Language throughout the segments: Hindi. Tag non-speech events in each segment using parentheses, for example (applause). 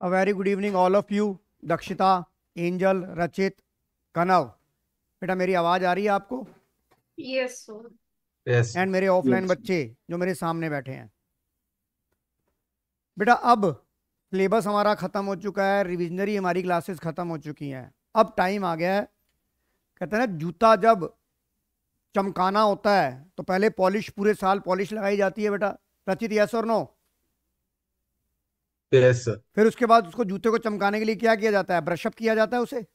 A very good evening all of you. Dakshita Angel Rachit Kanav बेटा मेरी आवाज आ रही है आपको यस yes, एंड मेरे ऑफलाइन yes. बच्चे जो मेरे सामने बैठे हैं बेटा अब सिलेबस हमारा ख़त्म हो चुका है रिविजनरी हमारी क्लासेस ख़त्म हो चुकी हैं अब टाइम आ गया है कहते हैं ना जूता जब चमकाना होता है तो पहले पॉलिश पूरे साल पॉलिश लगाई जाती है बेटा रचित यस और नो फिर उसके बाद उसको जूते को चमकाने के लिए क्या किया जाता है ब्रशअप किया जाता है उसे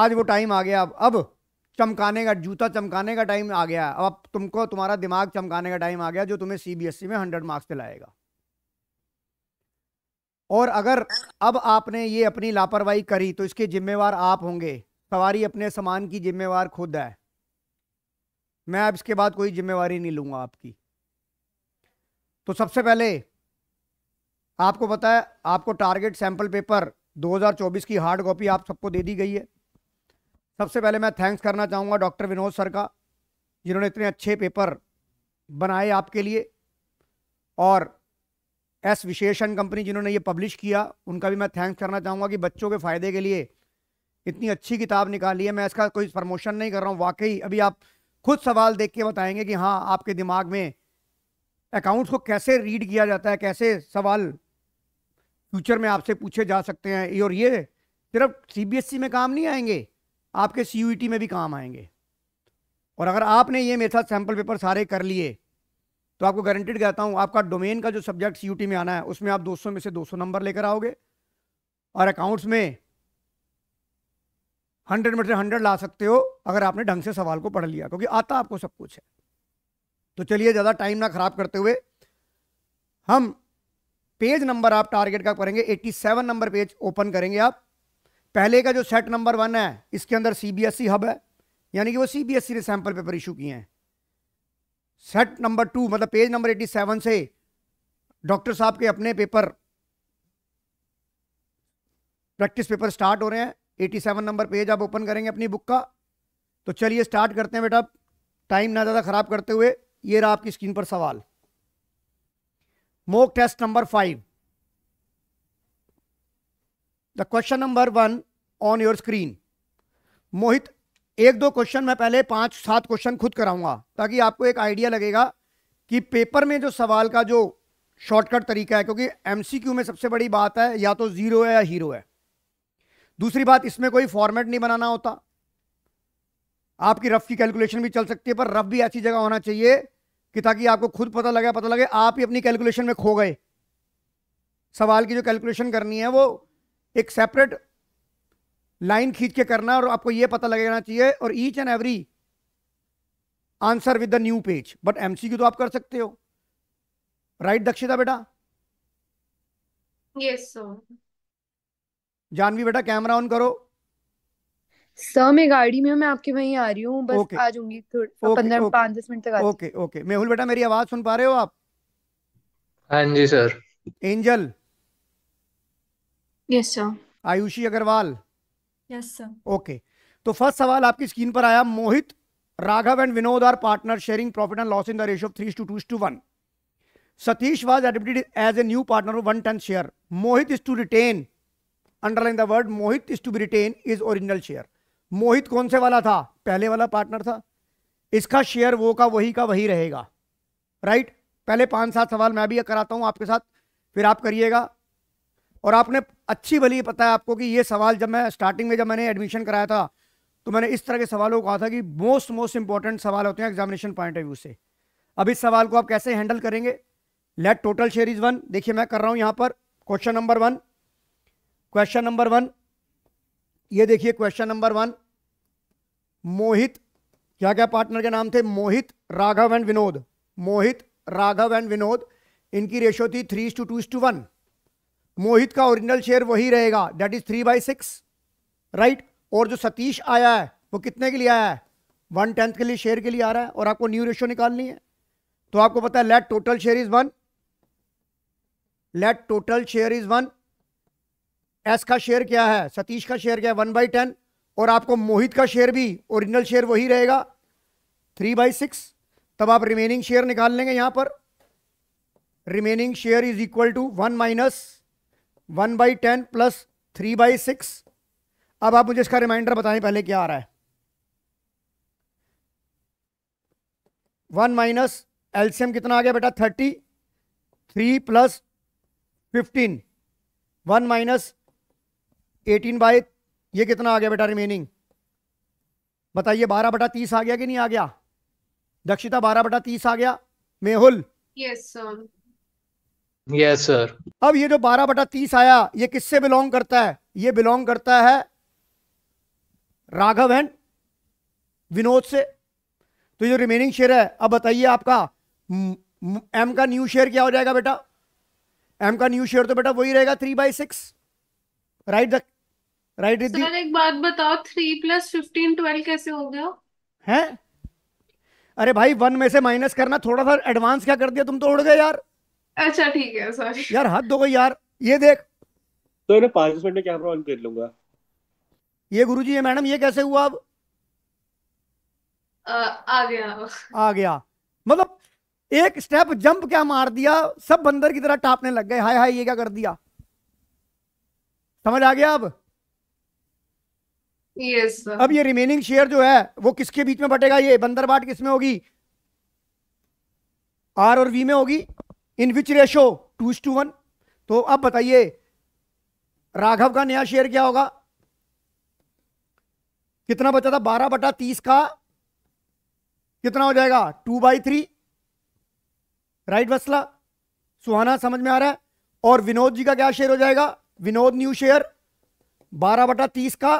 आज वो टाइम आ गया अब अब चमकाने का जूता चमकाने का टाइम आ गया अब तुमको तुम्हारा दिमाग चमकाने का टाइम आ गया जो तुम्हें सीबीएसई e में हंड्रेड मार्क्स दिलाएगा और अगर अब आपने ये अपनी लापरवाही करी तो इसके जिम्मेवार आप होंगे सवारी अपने सामान की जिम्मेवार खुद है मैं अब इसके बाद कोई जिम्मेवारी नहीं लूंगा आपकी तो सबसे पहले आपको पता है आपको टारगेट सैम्पल पेपर 2024 की हार्ड कॉपी आप सबको दे दी गई है सबसे पहले मैं थैंक्स करना चाहूँगा डॉक्टर विनोद सर का जिन्होंने इतने अच्छे पेपर बनाए आपके लिए और एस विशेषण कंपनी जिन्होंने ये पब्लिश किया उनका भी मैं थैंक्स करना चाहूँगा कि बच्चों के फ़ायदे के लिए इतनी अच्छी किताब निकाली है मैं इसका कोई प्रमोशन नहीं कर रहा हूँ वाकई अभी आप खुद सवाल देख के बताएंगे कि हाँ आपके दिमाग में अकाउंट्स को कैसे रीड किया जाता है कैसे सवाल फ्यूचर में आपसे पूछे जा सकते हैं और ये सिर्फ सीबीएसई e में काम नहीं आएंगे आपके सी e में भी काम आएंगे और अगर आपने ये मेरे साथ सैम्पल पेपर सारे कर लिए तो आपको गारंटेड कहता हूँ आपका डोमेन का जो सब्जेक्ट सी e में आना है उसमें आप 200 में से 200 नंबर लेकर आओगे और अकाउंट्स में 100 में से 100 ला सकते हो अगर आपने ढंग से सवाल को पढ़ लिया क्योंकि आता आपको सब कुछ है तो चलिए ज़्यादा टाइम ना खराब करते हुए हम पेज नंबर आप टारगेट का करेंगे 87 नंबर पेज ओपन करेंगे आप पहले का जो सेट नंबर वन है इसके अंदर सीबीएसई हब e है यानी कि वो सीबीएसई e ने सैंपल पेपर इशू किए हैं सेट नंबर टू मतलब पेज नंबर 87 से डॉक्टर साहब के अपने पेपर प्रैक्टिस पेपर स्टार्ट हो रहे हैं 87 नंबर पेज आप ओपन करेंगे अपनी बुक का तो चलिए स्टार्ट करते हैं बेटा टाइम ना ज़्यादा ख़राब करते हुए ये रहा आपकी स्क्रीन पर सवाल mock test number five the question number one on your screen Mohit एक दो क्वेश्चन मैं पहले पांच सात क्वेश्चन खुद कराऊंगा ताकि आपको एक आइडिया लगेगा कि पेपर में जो सवाल का जो शॉर्टकट तरीका है क्योंकि एमसीक्यू में सबसे बड़ी बात है या तो जीरो है या हीरो है दूसरी बात इसमें कोई फॉर्मेट नहीं बनाना होता आपकी रफ की कैलकुलेशन भी चल सकती है पर रफ भी ऐसी जगह होना चाहिए कि ताकि आपको खुद पता लगे पता लगे आप ही अपनी कैलकुलेशन में खो गए सवाल की जो कैलकुलेशन करनी है वो एक सेपरेट लाइन खींच के करना और आपको ये पता लगना चाहिए और each and every answer with the new page but MCQ तो आप कर सकते हो राइट दक्षिता बेटा यस yes, सर जानवी बेटा कैमरा ऑन करो सर मैं गाड़ी में हूँ मैं आपके वहीं आ रही हूँ बस okay. आ जाऊंगी थोड़ा पंद्रह पाँच दस मिनट तक ओके ओके मेहुल बेटा मेरी आवाज सुन पा रहे हो आप हाँ जी sir Angel yes sir Ayushi Agarwal yes sir okay तो फर्स्ट सवाल आपकी स्क्रीन पर आया Mohit Raghav and Vinod are partner sharing profit and loss in the ratio of three two two to one Satish was admitted as a new partner of one ton share Mohit is to retain underline the word Mohit is to be retained is original share Mohit कौन से वाला था पहले वाला पार्टनर था इसका शेयर वो का वही का वही रहेगा राइट पहले पांच सात सवाल मैं भी कराता हूं आपके साथ फिर आप करिएगा और आपने अच्छी भली पता है आपको कि ये सवाल जब मैं स्टार्टिंग में जब मैंने एडमिशन कराया था तो मैंने इस तरह के सवालों को कहा था कि मोस्ट मोस्ट इंपॉर्टेंट सवाल होते हैं एग्जामिनेशन पॉइंट ऑफ व्यू से अब इस सवाल को आप कैसे हैंडल करेंगे let total share is one देखिए मैं कर रहा हूं यहां पर question number one question number one ये देखिए क्वेश्चन नंबर वन मोहित क्या क्या पार्टनर के नाम थे मोहित राघव एंड विनोद मोहित राघव एंड विनोद इनकी रेशो थी three two two to one Mohit का ओरिजिनल शेयर वही रहेगा that is three by six right और जो सतीश आया है वो कितने के लिए आया है वन टेंथ के लिए शेयर के लिए आ रहा है और आपको न्यू रेशो निकालनी है तो आपको पता है let total share is one let total share is one S का शेयर क्या है सतीश का शेयर क्या है वन बाई टेन और आपको मोहित का शेयर भी ओरिजिनल शेयर वही रहेगा थ्री बाई सिक्स तब आप रिमेनिंग शेयर निकाल लेंगे यहां पर remaining share is equal to one minus one by ten plus three by six अब आप मुझे इसका रिमाइंडर बताएं पहले क्या आ रहा है वन माइनस एलसीएम कितना आ गया बेटा thirty three plus fifteen one minus eighteen by ये कितना आ गया बेटा रिमेनिंग बताइए बारह बटा तीस आ गया कि नहीं आ गया दक्षिता बारह बटा तीस आ गया मेहुल यस यस सर अब ये जो बारह बटा तीस आया ये किससे बिलोंग करता है ये बिलोंग करता है राघव एंड विनोद से तो जो रिमेनिंग शेयर है अब बताइए आपका एम का न्यू शेयर क्या हो जाएगा बेटा एम का न्यू शेयर तो बेटा वही रहेगा three by six right the right is sir एक बात बताओ थ्री प्लस फिफ्टीन ट्वेल्व कैसे हो गया है अरे भाई वन में से माइनस करना थोड़ा सा एडवांस क्या कर दिया तुम तो उड़ गए यार अच्छा ठीक है सॉरी यार हाथ दो गई यार ये देख तो इन्हें पांच मिनट में कैमरा ऑन कर लूंगा ये गुरुजी ये मैडम ये कैसे हुआ अब आ गया आ गया मतलब एक स्टेप जंप क्या मार दिया सब बंदर की तरह टापने लग गए हाय हाय ये क्या कर दिया समझ आ गया अब yes, अब ये रिमेनिंग शेयर जो है वो किसके बीच में बटेगा ये बंदर बाट किस में होगी आर और वी में होगी in which ratio two to one तो अब बताइए राघव का नया शेयर क्या होगा कितना बचा था बारह बटा तीस का कितना हो जाएगा टू बाई थ्री राइट वसला सुहाना समझ में आ रहा है और विनोद जी का क्या शेयर हो जाएगा विनोद न्यू शेयर बारह बटा तीस का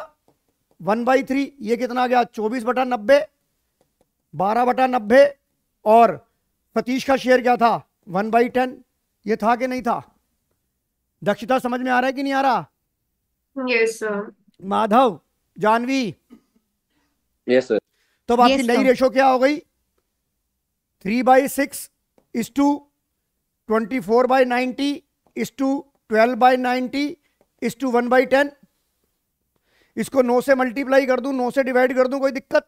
वन बाई थ्री ये कितना गया चौबीस बटा नब्बे बारह बटा नब्बे और सतीश का शेयर क्या था वन बाई टेन ये था कि नहीं था दक्षिता समझ में आ रहा है कि नहीं आ रहा yes, माधव जानवी yes, तो बाकी आपकी नई रेशो क्या हो गई three by six is to twenty four by ninety is to twelve by ninety is to one by ten इसको नो से मल्टीप्लाई कर दूं नो से डिवाइड कर दूं कोई दिक्कत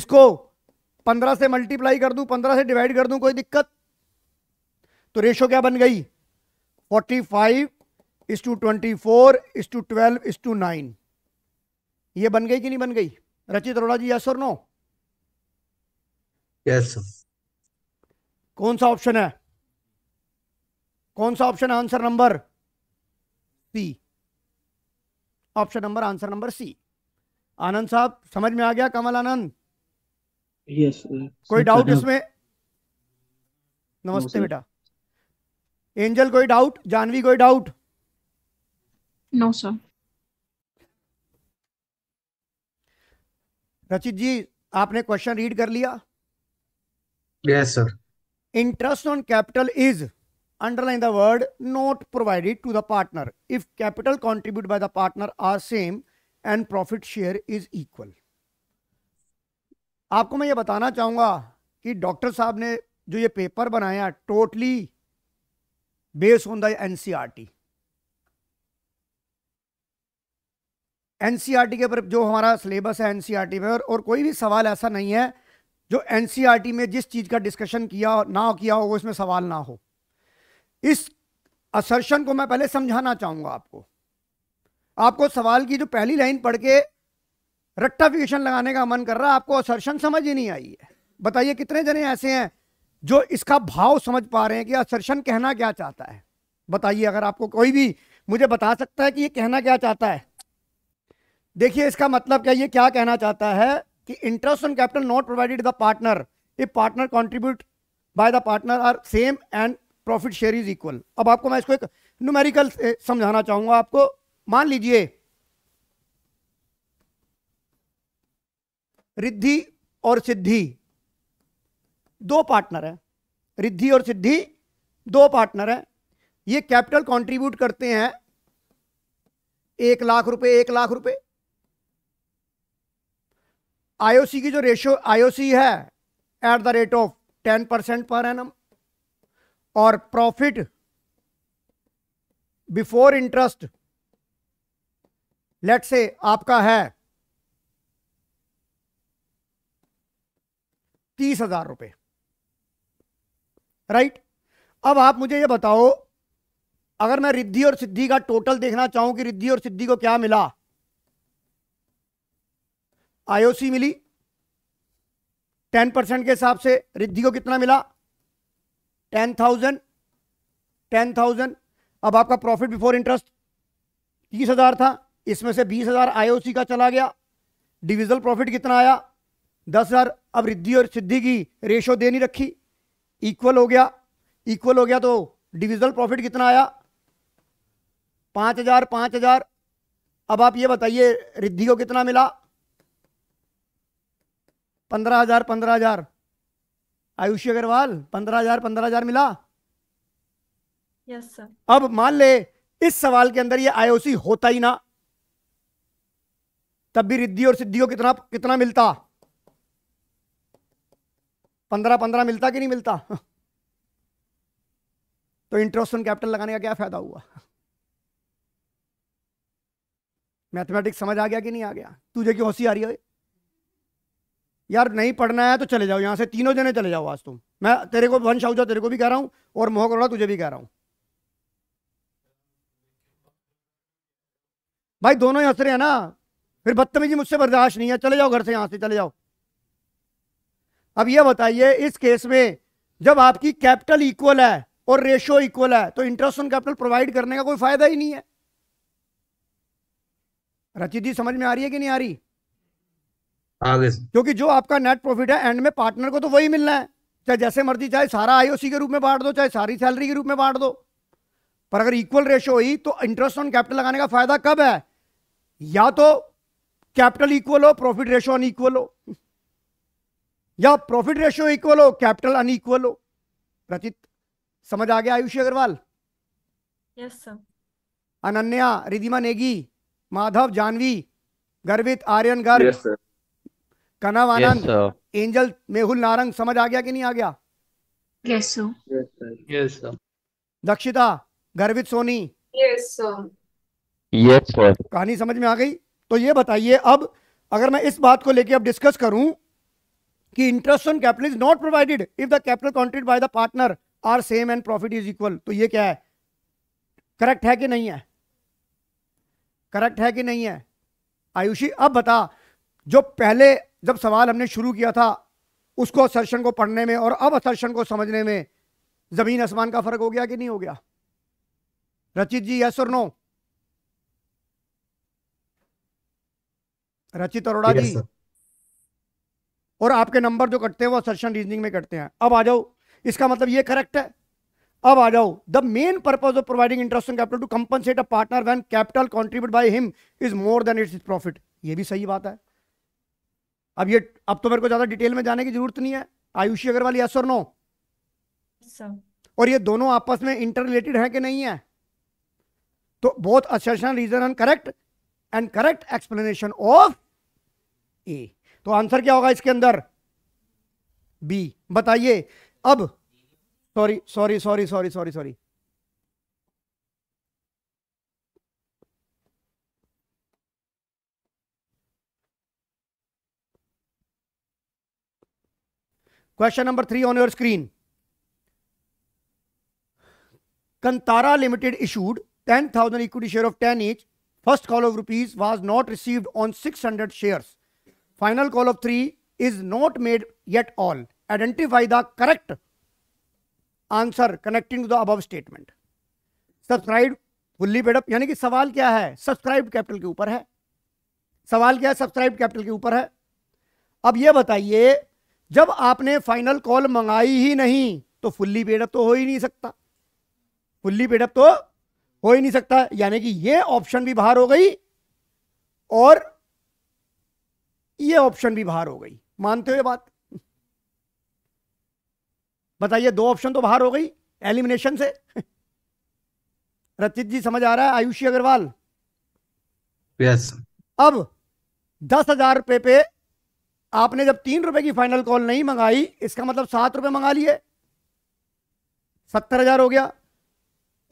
इसको पंद्रह से मल्टीप्लाई कर दूं पंद्रह से डिवाइड कर दूं कोई दिक्कत तो रेशो क्या बन गई forty five is to twenty four is to twelve is to nine ये बन गई कि नहीं बन गई रचित अरोड़ा जी यस और नो यस कौन सा ऑप्शन है कौन सा option answer number C option number answer number C Anand साहब समझ में आ गया Kamal Anand yes yes, uh, कोई डाउट इसमें नमस्ते बेटा एंजल कोई डाउट जानवी कोई डाउट नो सर रचित जी आपने क्वेश्चन रीड कर लिया yes sir interest on capital is underline the word not provided to the partner if capital contributed by the partner are same and profit share is equal आपको मैं ये बताना चाहूंगा कि डॉक्टर साहब ने जो ये पेपर बनाया totally based on the NCERT NCERT के ऊपर जो हमारा सिलेबस है एनसीआरटी e में और, और कोई भी सवाल ऐसा नहीं है जो एनसीआरटी e में जिस चीज़ का डिस्कशन किया ना किया हो वो इसमें सवाल ना हो इस असर्शन को मैं पहले समझाना चाहूंगा आपको आपको सवाल की जो पहली लाइन पढ़ के रट्टाफिकेशन लगाने का मन कर रहा है आपको असर्शन समझ ही नहीं आई है बताइए कितने जने ऐसे हैं जो इसका भाव समझ पा रहे हैं कि असर्शन कहना क्या चाहता है बताइए अगर आपको कोई भी मुझे बता सकता है कि ये कहना क्या चाहता है देखिए इसका मतलब क्या ये क्या कहना चाहता है कि interest on capital not provided the partner if partner contribute by the partner are same and profit share is equal अब आपको मैं इसको एक न्यूमेरिकल से समझाना चाहूंगा आपको मान लीजिए रिद्धि और सिद्धि दो पार्टनर हैं रिद्धि और सिद्धि दो पार्टनर हैं ये कैपिटल कंट्रीब्यूट करते हैं एक लाख रुपए एक लाख रुपए आईओसी की जो रेशियो आईओसी है at the rate of ten percent per annum और प्रॉफिट बिफोर इंटरेस्ट लेट से आपका है तीस हजार रुपये राइट अब आप मुझे ये बताओ अगर मैं रिद्धि और सिद्धि का टोटल देखना चाहूं कि रिद्धि और सिद्धि को क्या मिला आईओसी मिली टेन परसेंट के हिसाब से रिद्धि को कितना मिला टेन थाउजेंड टेन थाउजेंड अब आपका प्रॉफिट बिफोर इंटरेस्ट तीस हज़ार था इसमें से बीस हज़ार आईओसी का चला गया डिविजल प्रॉफिट कितना आया दस हज़ार अब रिद्धि और सिद्धि की रेशो देनी रखी इक्वल हो गया इक्वल हो गया तो डिविजल प्रॉफिट कितना आया पाँच हज़ार पाँच हज़ार अब आप ये बताइए रिद्धि को कितना मिला पंद्रह हज़ार पंद्रह हज़ार आयुषी अग्रवाल पंद्रह हजार पंद्रह हजार मिला yes, अब मान ले इस सवाल के अंदर ये आईओसी होता ही ना तब भी रिद्धि और सिद्धि को कितना कितना मिलता पंद्रह पंद्रह मिलता कि नहीं मिलता (laughs) तो इंटरेस्ट ऑन कैपिटल लगाने का क्या फायदा हुआ (laughs) मैथमेटिक्स समझ आ गया कि नहीं आ गया तुझे क्यों हंसी आ रही है यार नहीं पढ़ना है तो चले जाओ यहाँ से तीनों जने चले जाओ आज तुम मैं तेरे को वंश आहूजा तेरे को भी कह रहा हूँ और मोह करोड़ा तुझे भी कह रहा हूँ भाई दोनों ही हंस रहे हैं ना फिर बदतमीजी मुझसे बर्दाश्त नहीं है चले जाओ घर से यहां से चले जाओ अब ये बताइए इस केस में जब आपकी कैपिटल इक्वल है और रेशो इक्वल है तो इंटरेस्ट ऑन कैपिटल प्रोवाइड करने का कोई फायदा ही नहीं है रचित जी समझ में आ रही है कि नहीं आ रही आगे क्योंकि जो आपका नेट प्रॉफिट है एंड में पार्टनर को तो वही मिलना है चाहे जैसे मर्जी चाहे सारा आईओसी के रूप में बांट दो चाहे सारी सैलरी के रूप में बांट दो पर अगर इक्वल रेशो हुई तो इंटरेस्ट ऑन कैपिटल लगाने का फायदा कब है या तो कैपिटल इक्वल हो प्रॉफिट रेशो अनइक्वल हो या प्रॉफिट रेशियो इक्वल हो कैपिटल अनइक्वल हो रचित समझ आ गया Ayushi Agarwal yes sir Ananya Ridhima Negi Madhav Janvi Garvit Aryan Garg yes, Kanav Anand Angel Mehul Narang समझ आ गया कि नहीं आ गया यस यस दक्षिता गर्वित सोनी यस यस सर कहानी समझ में आ गई तो ये बताइए अब अगर मैं इस बात को लेके अब डिस्कस करूं कि interest on capital is not provided if the capital contributed by the partner are same and profit is equal तो ये क्या है करेक्ट है कि नहीं है करेक्ट है कि नहीं है आयुषी अब बता जो पहले जब सवाल हमने शुरू किया था उसको असर्शन को पढ़ने में और अब असर्शन को समझने में ज़मीन आसमान का फ़र्क हो गया कि नहीं हो गया रचित जी यस और नो रचित अरोड़ा जी और आपके नंबर जो कटते हैं वो असर्शन रीजनिंग में कटते हैं अब आ जाओ इसका मतलब ये करेक्ट है अब आ जाओ the main purpose of providing interest capital to compensate a partner when capital contribute by him is more than its profit ये भी सही बात है अब ये अब तो मेरे को ज्यादा डिटेल में जाने की जरूरत नहीं है आयुषी अग्रवाल यस और नो और ये दोनों आपस में इंटर रिलेटेड है कि नहीं है तो बहुत assertion reason and correct and correct explanation of A तो आंसर क्या होगा इसके अंदर बी बताइए अब sorry sorry sorry sorry sorry sorry question number three on your screen Kantara limited issued ten thousand equity share of ten each first call of rupees was not receive on six hundred share final call of three is not made yet all identify the correct answer connecting to the अब स्टेटमेंट सब्सक्राइब फुल्ली पेडअप यानी कि सवाल क्या है सब्सक्राइब कैपिटल के ऊपर है सवाल क्या है सब्सक्राइब कैपिटल के ऊपर है अब यह बताइए जब आपने फाइनल कॉल मंगाई ही नहीं तो फुल्ली पेडअप तो हो ही नहीं सकता फुल्ली पेडअप तो हो ही नहीं सकता यानी कि ये ऑप्शन भी बाहर हो गई और ये ऑप्शन भी बाहर हो गई मानते हो ये बात बताइए दो ऑप्शन तो बाहर हो गई एलिमिनेशन से रचित जी समझ आ रहा है आयुषी अग्रवाल यस yes. अब दस हजार पे, पे आपने जब तीन रुपए की फाइनल कॉल नहीं मंगाई इसका मतलब सात रुपए मंगा लिए सत्तर हजार हो गया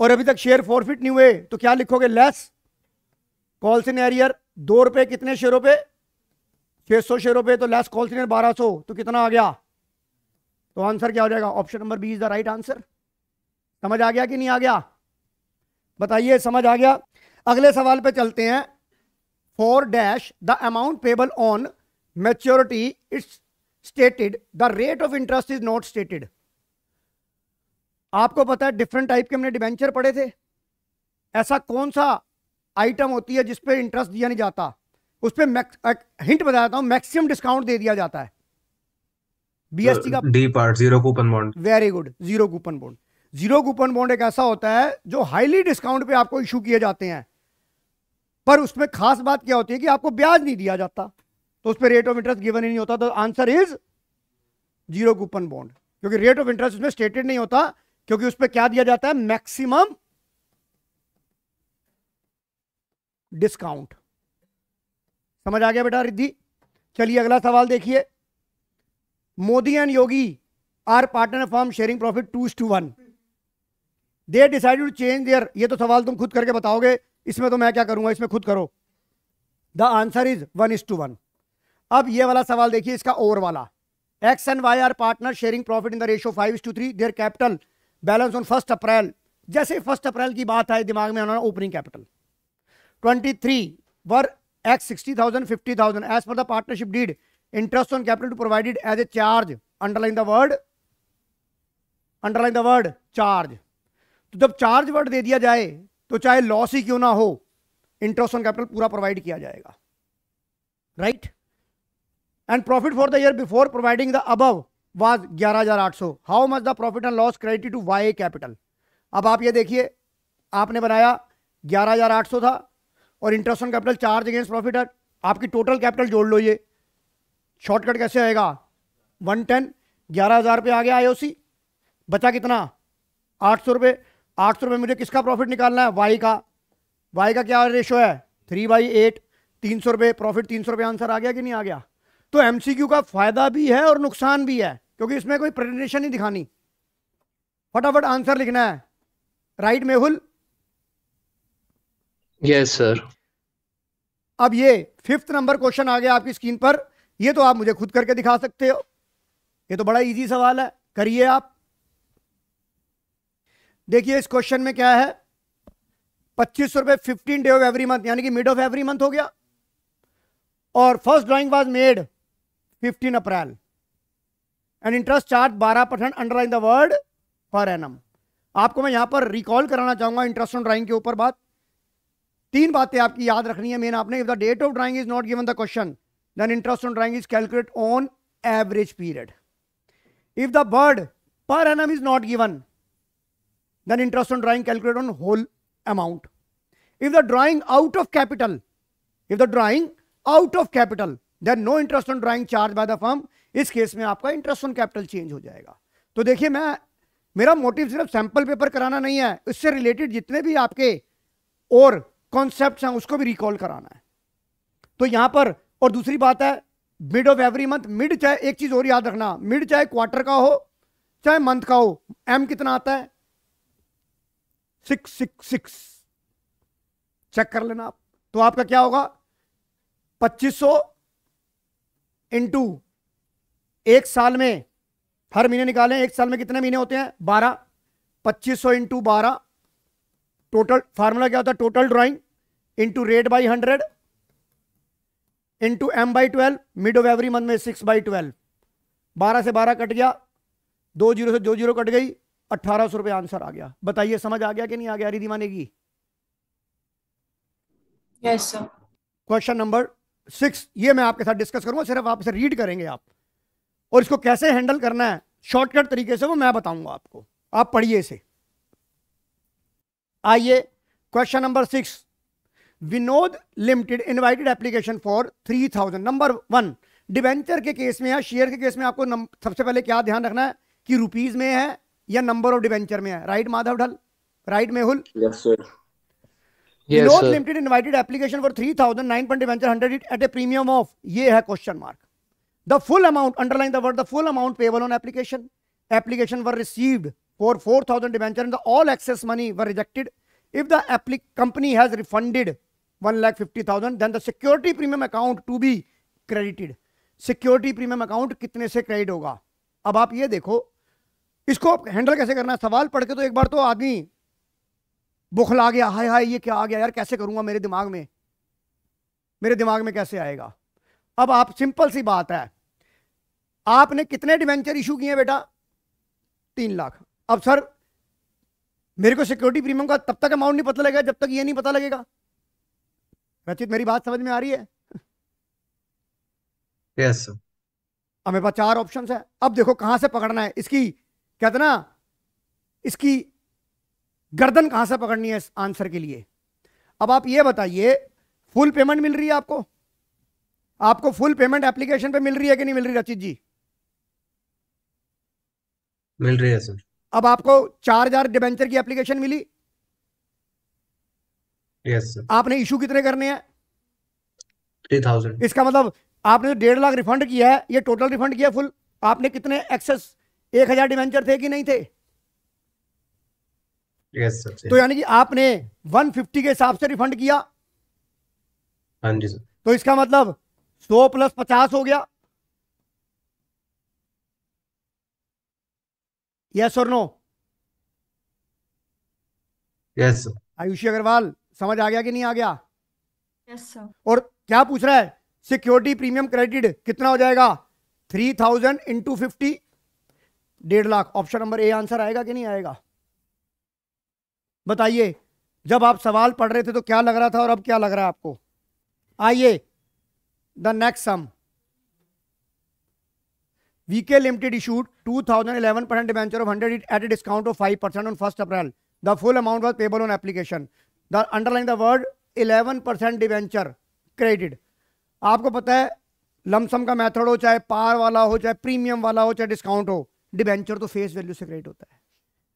और अभी तक शेयर फोरफिट नहीं हुए तो क्या लिखोगे लेस कॉल इन एरियर दो रुपए कितने शेयरों पे छह सौ शेयरों पे तो लेस कॉल इन बारह सौ तो कितना आ गया तो आंसर क्या हो जाएगा option number B is the right answer समझ आ गया कि नहीं आ गया बताइए समझ आ गया अगले सवाल पे चलते हैं four dash the amount payable on maturity it's stated the rate of interest is not stated आपको पता है डिफरेंट टाइप के हमने डिबेंचर पढ़े थे ऐसा कौन सा आइटम होती है जिस पर इंटरेस्ट दिया नहीं जाता उस पर हिंट बताता हूं मैक्सिमम डिस्काउंट दे दिया जाता है बीएसटी का D part zero coupon bond very good zero coupon bond zero coupon bond एक ऐसा होता है जो हाईली डिस्काउंट पे आपको इशू किए जाते हैं पर उसमें खास बात क्या होती है कि आपको ब्याज नहीं दिया जाता तो उसमें रेट ऑफ इंटरेस्ट गिवन ही नहीं होता तो answer is zero coupon bond क्योंकि रेट ऑफ इंटरेस्ट उसमें स्टेटेड नहीं होता क्योंकि उस पर क्या दिया जाता है मैक्सिमम डिस्काउंट समझ आ गया बेटा रिद्धि चलिए अगला सवाल देखिए Modi and Yogi are partner firm sharing profit two to one they decide to change their ये तो सवाल तुम खुद करके बताओगे इसमें तो मैं क्या करूंगा इसमें खुद करो the answer is one is to one अब ये वाला सवाल देखिए इसका ओवर वाला X and Y are partner sharing profit in the ratio five to three their capital balance on first April जैसे फर्स्ट अप्रैल की बात है दिमाग में उन्होंने opening capital twenty three were X sixty thousand fifty thousand as per the partnership deed interest on capital to provided as a charge underline the word underline the word charge तो जब चार्ज वर्ड दे दिया जाए तो चाहे लॉस ही क्यों ना हो इंटरेस्ट ऑन कैपिटल पूरा प्रोवाइड किया जाएगा right right? The year for providing the before was ग्यारह हज़ार आठ 11800 how much the profit and loss credit to Y capital अब आप ये देखिए आपने बनाया 11800 था और interest on capital charge against profit है आपकी टोटल कैपिटल जोड़ लो ये शॉर्टकट कैसे आएगा वन टेन ग्यारह हज़ार रुपये आ गया आई बचा कितना आठ सौ रुपये आठ सौ रुपये मुझे किसका प्रॉफिट निकालना है वाई का वाई का क्या रेशो है थ्री बाई एट तीन सौ रुपये प्रॉफिट तीन सौ रुपये आंसर आ गया कि नहीं आ गया तो एमसीक्यू का फायदा भी है और नुकसान भी है क्योंकि इसमें कोई प्रेजेंटेशन नहीं दिखानी फटाफट आंसर लिखना है राइट मेहुल यस सर अब ये फिफ्थ नंबर क्वेश्चन आ गया आपकी स्क्रीन पर ये तो आप मुझे खुद करके दिखा सकते हो ये तो बड़ा इजी सवाल है करिए आप देखिए इस क्वेश्चन में क्या है पच्चीस सौ रुपए fifteen day of every month यानी कि मिड ऑफ एवरी मंथ हो गया और first drawing was made 15 April and interest charge 12 percent underline the word per annum आपको मैं यहां पर रिकॉल कराना चाहूंगा इंटरेस्ट ऑन ड्राइंग के ऊपर बात तीन बातें आपकी याद रखनी है मेन आपने if the date of drawing is not given the question then interest on drawing is calculate on average period if the word per annum is not given then interest on drawing calculate on whole amount if the drawing out of capital if the drawing out of capital then no interest on drawing charge by the firm इस केस में आपका इंटरेस्ट ऑन कैपिटल चेंज हो जाएगा तो देखिए मैं मेरा मोटिव सिर्फ सैंपल पेपर कराना नहीं है इससे रिलेटेड जितने भी आपके और कॉन्सेप्ट हैं उसको भी रिकॉल कराना है तो यहां पर और दूसरी बात है mid of every month mid चाहे एक चीज़ और याद रखना मिड चाहे क्वार्टर का हो चाहे मंथ का हो एम कितना आता है सिक्स सिक्स सिक्स चेक कर लेना आप तो आपका क्या होगा पच्चीस सौ इंटू एक साल में हर महीने निकालें एक साल में कितने महीने होते हैं बारह पच्चीस सौ इंटू बारह टोटल फार्मूला क्या होता है total drawing into rate by hundred into M by twelve mid of every month में सिक्स बाई ट्वेल्व बारह से बारह कट गया दो जीरो से दो जीरो कट गई अट्ठारह सौ रुपये आंसर आ गया बताइए समझ आ गया कि नहीं आ गया रिधि मानेगी की क्वेश्चन नंबर सिक्स ये मैं आपके साथ डिस्कस करूंगा सिर्फ आप इसे रीड करेंगे आप और इसको कैसे हैंडल करना है शॉर्टकट तरीके से वो मैं बताऊंगा आपको आप पढ़िए इसे आइए question number six Vinod limited invited application for three thousand number one debenture के केस में या शेयर के केस में आपको सबसे पहले क्या ध्यान रखना है कि रुपीज में है या नंबर ऑफ डिवेंचर में है right Madhav Dhall right Mehul yes, yes, Vinod sir. Limited invited application for 3,900 venture 100 at a premium of ये है question mark. The full amount underline the word the full amount payable on application. Application were received for 4,000 venture and the all excess money were rejected. If the applic company has refunded 1,50,000 then the security premium account to be credited. Security premium account कितने से credit होगा अब आप ये देखो इसको हैंडल कैसे करना है सवाल पढ़ के तो एक बार तो आदमी आ गया हाय हाय ये क्या आ गया यार कैसे करूंगा मेरे दिमाग में मेरे दिमाग में कैसे आएगा अब आप सिंपल सी बात है आपने कितने डिवेंचर इशू किए बेटा तीन लाख अब सर मेरे को सिक्योरिटी प्रीमियम का तब तक अमाउंट नहीं पता लगेगा जब तक ये नहीं पता लगेगा रचित मेरी बात समझ में आ रही है यस हमें पास चार ऑप्शन है अब देखो कहां से पकड़ना है इसकी कहते ना इसकी गर्दन कहां से पकड़नी है इस आंसर के लिए अब आप ये बताइए फुल पेमेंट मिल रही है आपको आपको फुल पेमेंट एप्लीकेशन पे मिल रही है कि नहीं मिल रही रचित जी मिल रही है सर अब आपको चार हजार डिबेंचर की एप्लीकेशन मिली यस सर आपने इशू कितने करने हैं थ्री थाउजेंड इसका मतलब आपने तो डेढ़ लाख रिफंड किया है ये टोटल रिफंड किया फुल आपने कितने एक्सेस एक हजार डिवेंचर थे कि नहीं थे तो यानी कि आपने 150 के हिसाब से रिफंड किया हाँ जी सर तो इसका मतलब 100 प्लस 50 हो गया यस और नो यस आयुषी अग्रवाल समझ आ गया कि नहीं आ गया यस सर और क्या पूछ रहा है सिक्योरिटी प्रीमियम क्रेडिट कितना हो जाएगा थ्री थाउजेंड इंटू फिफ्टी डेढ़ lakh option number A answer आएगा कि नहीं आएगा बताइए जब आप सवाल पढ़ रहे थे तो क्या लग रहा था और अब क्या लग रहा है आपको आइए the next sum VK limited issued 2011 percent debenture of 100 at a discount of 5 percent on first April the full amount was payable on application the underline the word 11 percent debenture credit आपको पता है लमसम का मेथड हो चाहे पार वाला हो चाहे प्रीमियम वाला हो चाहे डिस्काउंट हो डिबेंचर तो फेस वैल्यू से क्रेडिट होता है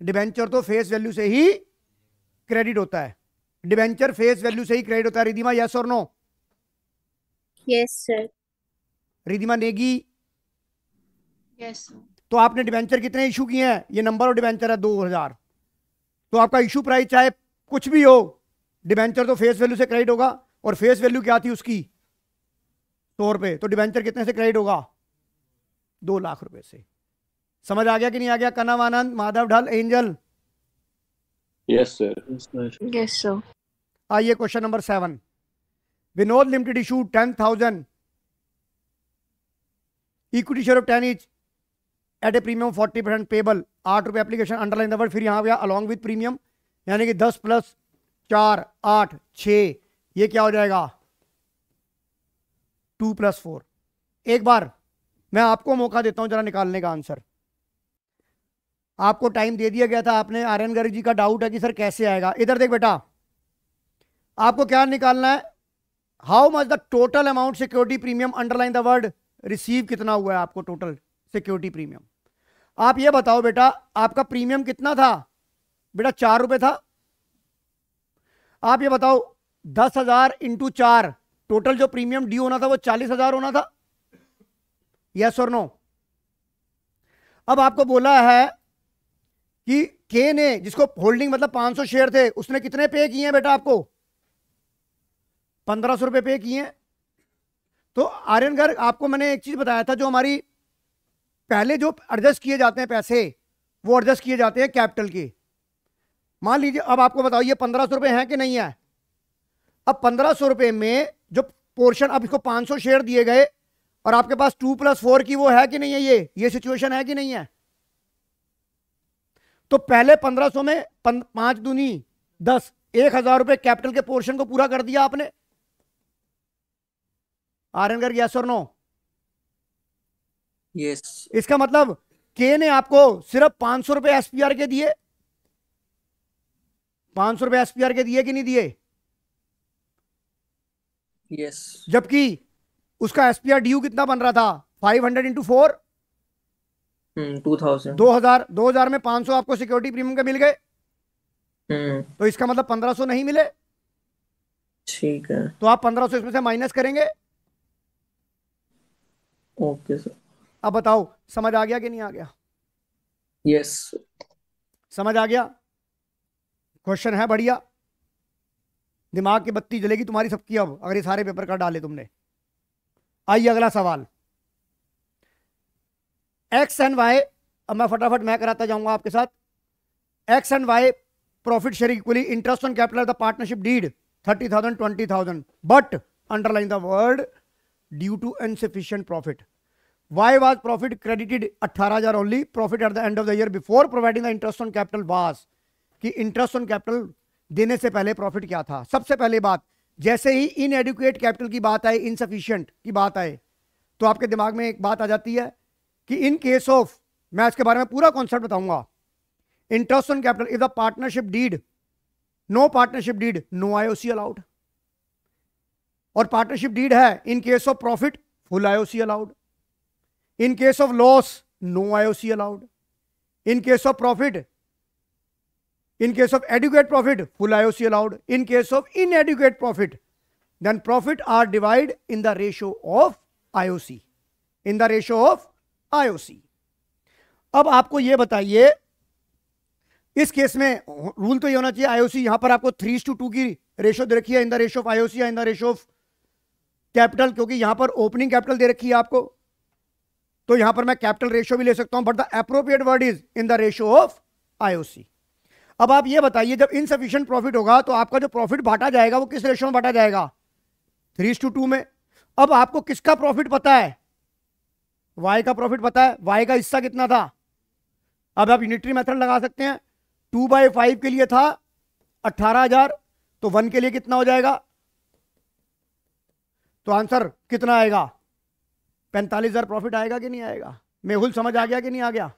डिबेंचर तो फेस वैल्यू से ही क्रेडिट होता है डिबेंचर फेस वैल्यू से ही क्रेडिट होता है रिधिमा यस और no yes sir Ridhima Negi yes yes, तो आपने डिबेंचर कितने इशू किए हैं ये नंबर ऑफ डिबेंचर है दो हजार तो आपका इशू प्राइस चाहे कुछ भी हो डिबेंचर तो फेस वैल्यू से क्रेडिट होगा और फेस वैल्यू क्या थी उसकी सौ रुपए तो डिबेंचर कितने से क्रेडिट होगा दो लाख रुपए से समझ आ गया कि नहीं आ गया कनाव Anand Madhav Dhall Angel yes sir yes sir आइए question number seven Vinod limited issue ten thousand equity share of ten each at a premium forty percent payable आठ रुपये एप्लीकेशन अंडरलाइन दबल फिर यहाँ गया अलॉन्ग विथ प्रीमियम यानी कि दस प्लस चार आठ छ ये क्या हो जाएगा टू प्लस फोर एक बार मैं आपको मौका देता हूँ जरा निकालने का आंसर आपको टाइम दे दिया गया था आपने आर्यन गर्ग जी का डाउट है कि सर कैसे आएगा इधर देख बेटा आपको क्या निकालना है how much the total amount security premium underline the word receive कितना हुआ है आपको टोटल सिक्योरिटी प्रीमियम आप ये बताओ बेटा आपका प्रीमियम कितना था बेटा चार रुपए था आप ये बताओ दस हज़ार इंटू चार टोटल जो प्रीमियम ड्यू होना था वो चालीस हज़ार होना था यस और नो अब आपको बोला है कि के ने जिसको होल्डिंग मतलब 500 शेयर थे उसने कितने पे किए हैं बेटा आपको पंद्रह सौ रुपये पे किए हैं तो आर्यन गर्ग आपको मैंने एक चीज़ बताया था जो हमारी पहले जो एडजस्ट किए जाते हैं पैसे वो एडजस्ट किए जाते हैं कैपिटल के मान लीजिए अब आपको बताओ ये पंद्रह सौ रुपए हैं कि नहीं है अब पंद्रह सौ रुपये में जो पोर्शन अब इसको पांच सौ शेयर दिए गए और आपके पास टू प्लस फोर की वो है कि नहीं है ये ये सिचुएशन है कि नहीं है तो पहले 1500 में पांच दूनी दस एक हजार रुपए कैपिटल के पोर्शन को पूरा कर दिया आपने आर्यन यस और नो यस इसका मतलब के ने आपको सिर्फ पांच सौ रुपए एसपीआर के दिए पांच सौ रुपए एसपीआर के दिए कि नहीं दिए यस जबकि उसका एसपीआर ड्यू कितना बन रहा था five hundred into four two hmm, thousand दो हजार दो हजार में पांच सौ आपको सिक्योरिटी प्रीमियम के मिल गए हम्म। तो इसका मतलब पंद्रह सौ नहीं मिले ठीक है तो आप पंद्रह सौ इसमें से माइनस करेंगे ओके सर अब बताओ समझ आ गया कि नहीं आ गया यस समझ आ गया क्वेश्चन है बढ़िया दिमाग की बत्ती जलेगी तुम्हारी सबकी अब अगर ये सारे पेपर का डाले तुमने आइए अगला सवाल एक्स एंड वाई अब मैं फटाफट मैं कराता जाऊंगा आपके साथ X and Y profit share equally interest on capital of the partnership deed thirty thousand twenty thousand but underline the word due to insufficient profit Y why profit credited अट्ठारह हजार only profit at the end of the year before providing the interest on capital was कि इंटरेस्ट ऑन कैपिटल देने से पहले प्रॉफिट क्या था सबसे पहले बात जैसे ही inadequate कैपिटल की बात आए insufficient की बात आए तो आपके दिमाग में एक बात आ जाती है कि इन केस ऑफ मैं इसके बारे में पूरा कॉन्सेप्ट बताऊंगा interest on capital is a partnership deed no partnership deed no IOC allowed और पार्टनरशिप डीड है in case of profit full IOC allowed in case of loss no IOC allowed in case of profit in of adequate profit full IOC allowed in case of inadequate profit then profit are divide in the ratio of IOC in the ratio of IOC अब आपको यह बताइए इस केस में रूल तो ये होना चाहिए आईओसी यहां पर आपको थ्री टू टू की रेशो दे रखी है in the ratio of IOC in the ratio of capital क्योंकि यहां पर ओपनिंग कैपिटल दे रखी है आपको तो यहां पर मैं कैपिटल रेशो भी ले सकता हूं but the appropriate word is in the ratio of IOC अब आप ये बताइए जब इनसफिशियंट प्रॉफिट होगा तो आपका जो प्रॉफिट बांटा जाएगा वो किस रेशो में बांटा जाएगा थ्री टू टू में अब आपको किसका प्रॉफिट पता है वाई का प्रॉफिट पता है वाई का हिस्सा कितना था अब आप यूनिटरी मेथड लगा सकते हैं टू बाई फाइव के लिए था अट्ठारह हजार तो वन के लिए कितना हो जाएगा तो आंसर कितना आएगा पैंतालीस हजार प्रॉफिट आएगा कि नहीं आएगा मेहुल समझ आ गया कि नहीं आ गया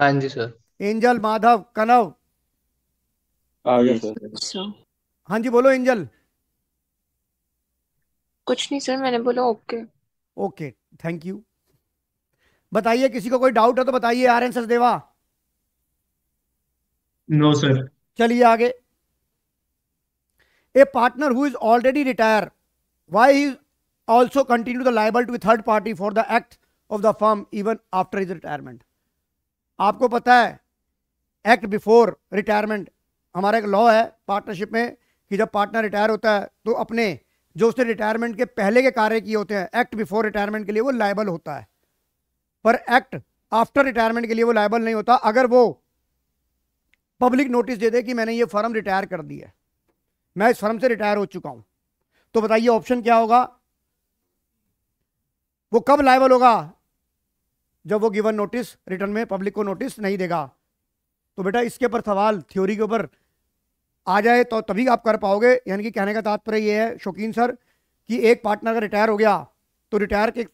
हाँ जी सर एंजल माधव कनव हाँ जी बोलो एंजल कुछ नहीं सर मैंने बोला ओके ओके थैंक यू बताइए किसी को कोई डाउट है तो बताइए R N Sachdeva no sir चलिए आगे a partner who is already retire Y is also continue the liable to third party for the act of the firm even after is retirement आपको पता है एक्ट बिफोर रिटायरमेंट हमारा एक लॉ है पार्टनरशिप में कि जब पार्टनर रिटायर होता है तो अपने जो उसने रिटायरमेंट के पहले के कार्य किए होते हैं एक्ट बिफोर रिटायरमेंट के लिए वो लाइबल होता है पर एक्ट आफ्टर रिटायरमेंट के लिए वो लाइबल नहीं होता अगर वो पब्लिक नोटिस दे दे कि मैंने ये फर्म रिटायर कर दिया है मैं इस फर्म से रिटायर हो चुका हूं तो बताइए ऑप्शन क्या होगा वो कब लाइबल होगा जब वो गिवन नोटिस रिटर्न में पब्लिक को नोटिस नहीं देगा तो बेटा इसके ऊपर सवाल थ्योरी के ऊपर आ जाए तो तभी आप कर पाओगे यानी कि कहने का तात्पर्य ये है शौकीन सर कि एक पार्टनर अगर रिटायर हो गया तो रिटायर के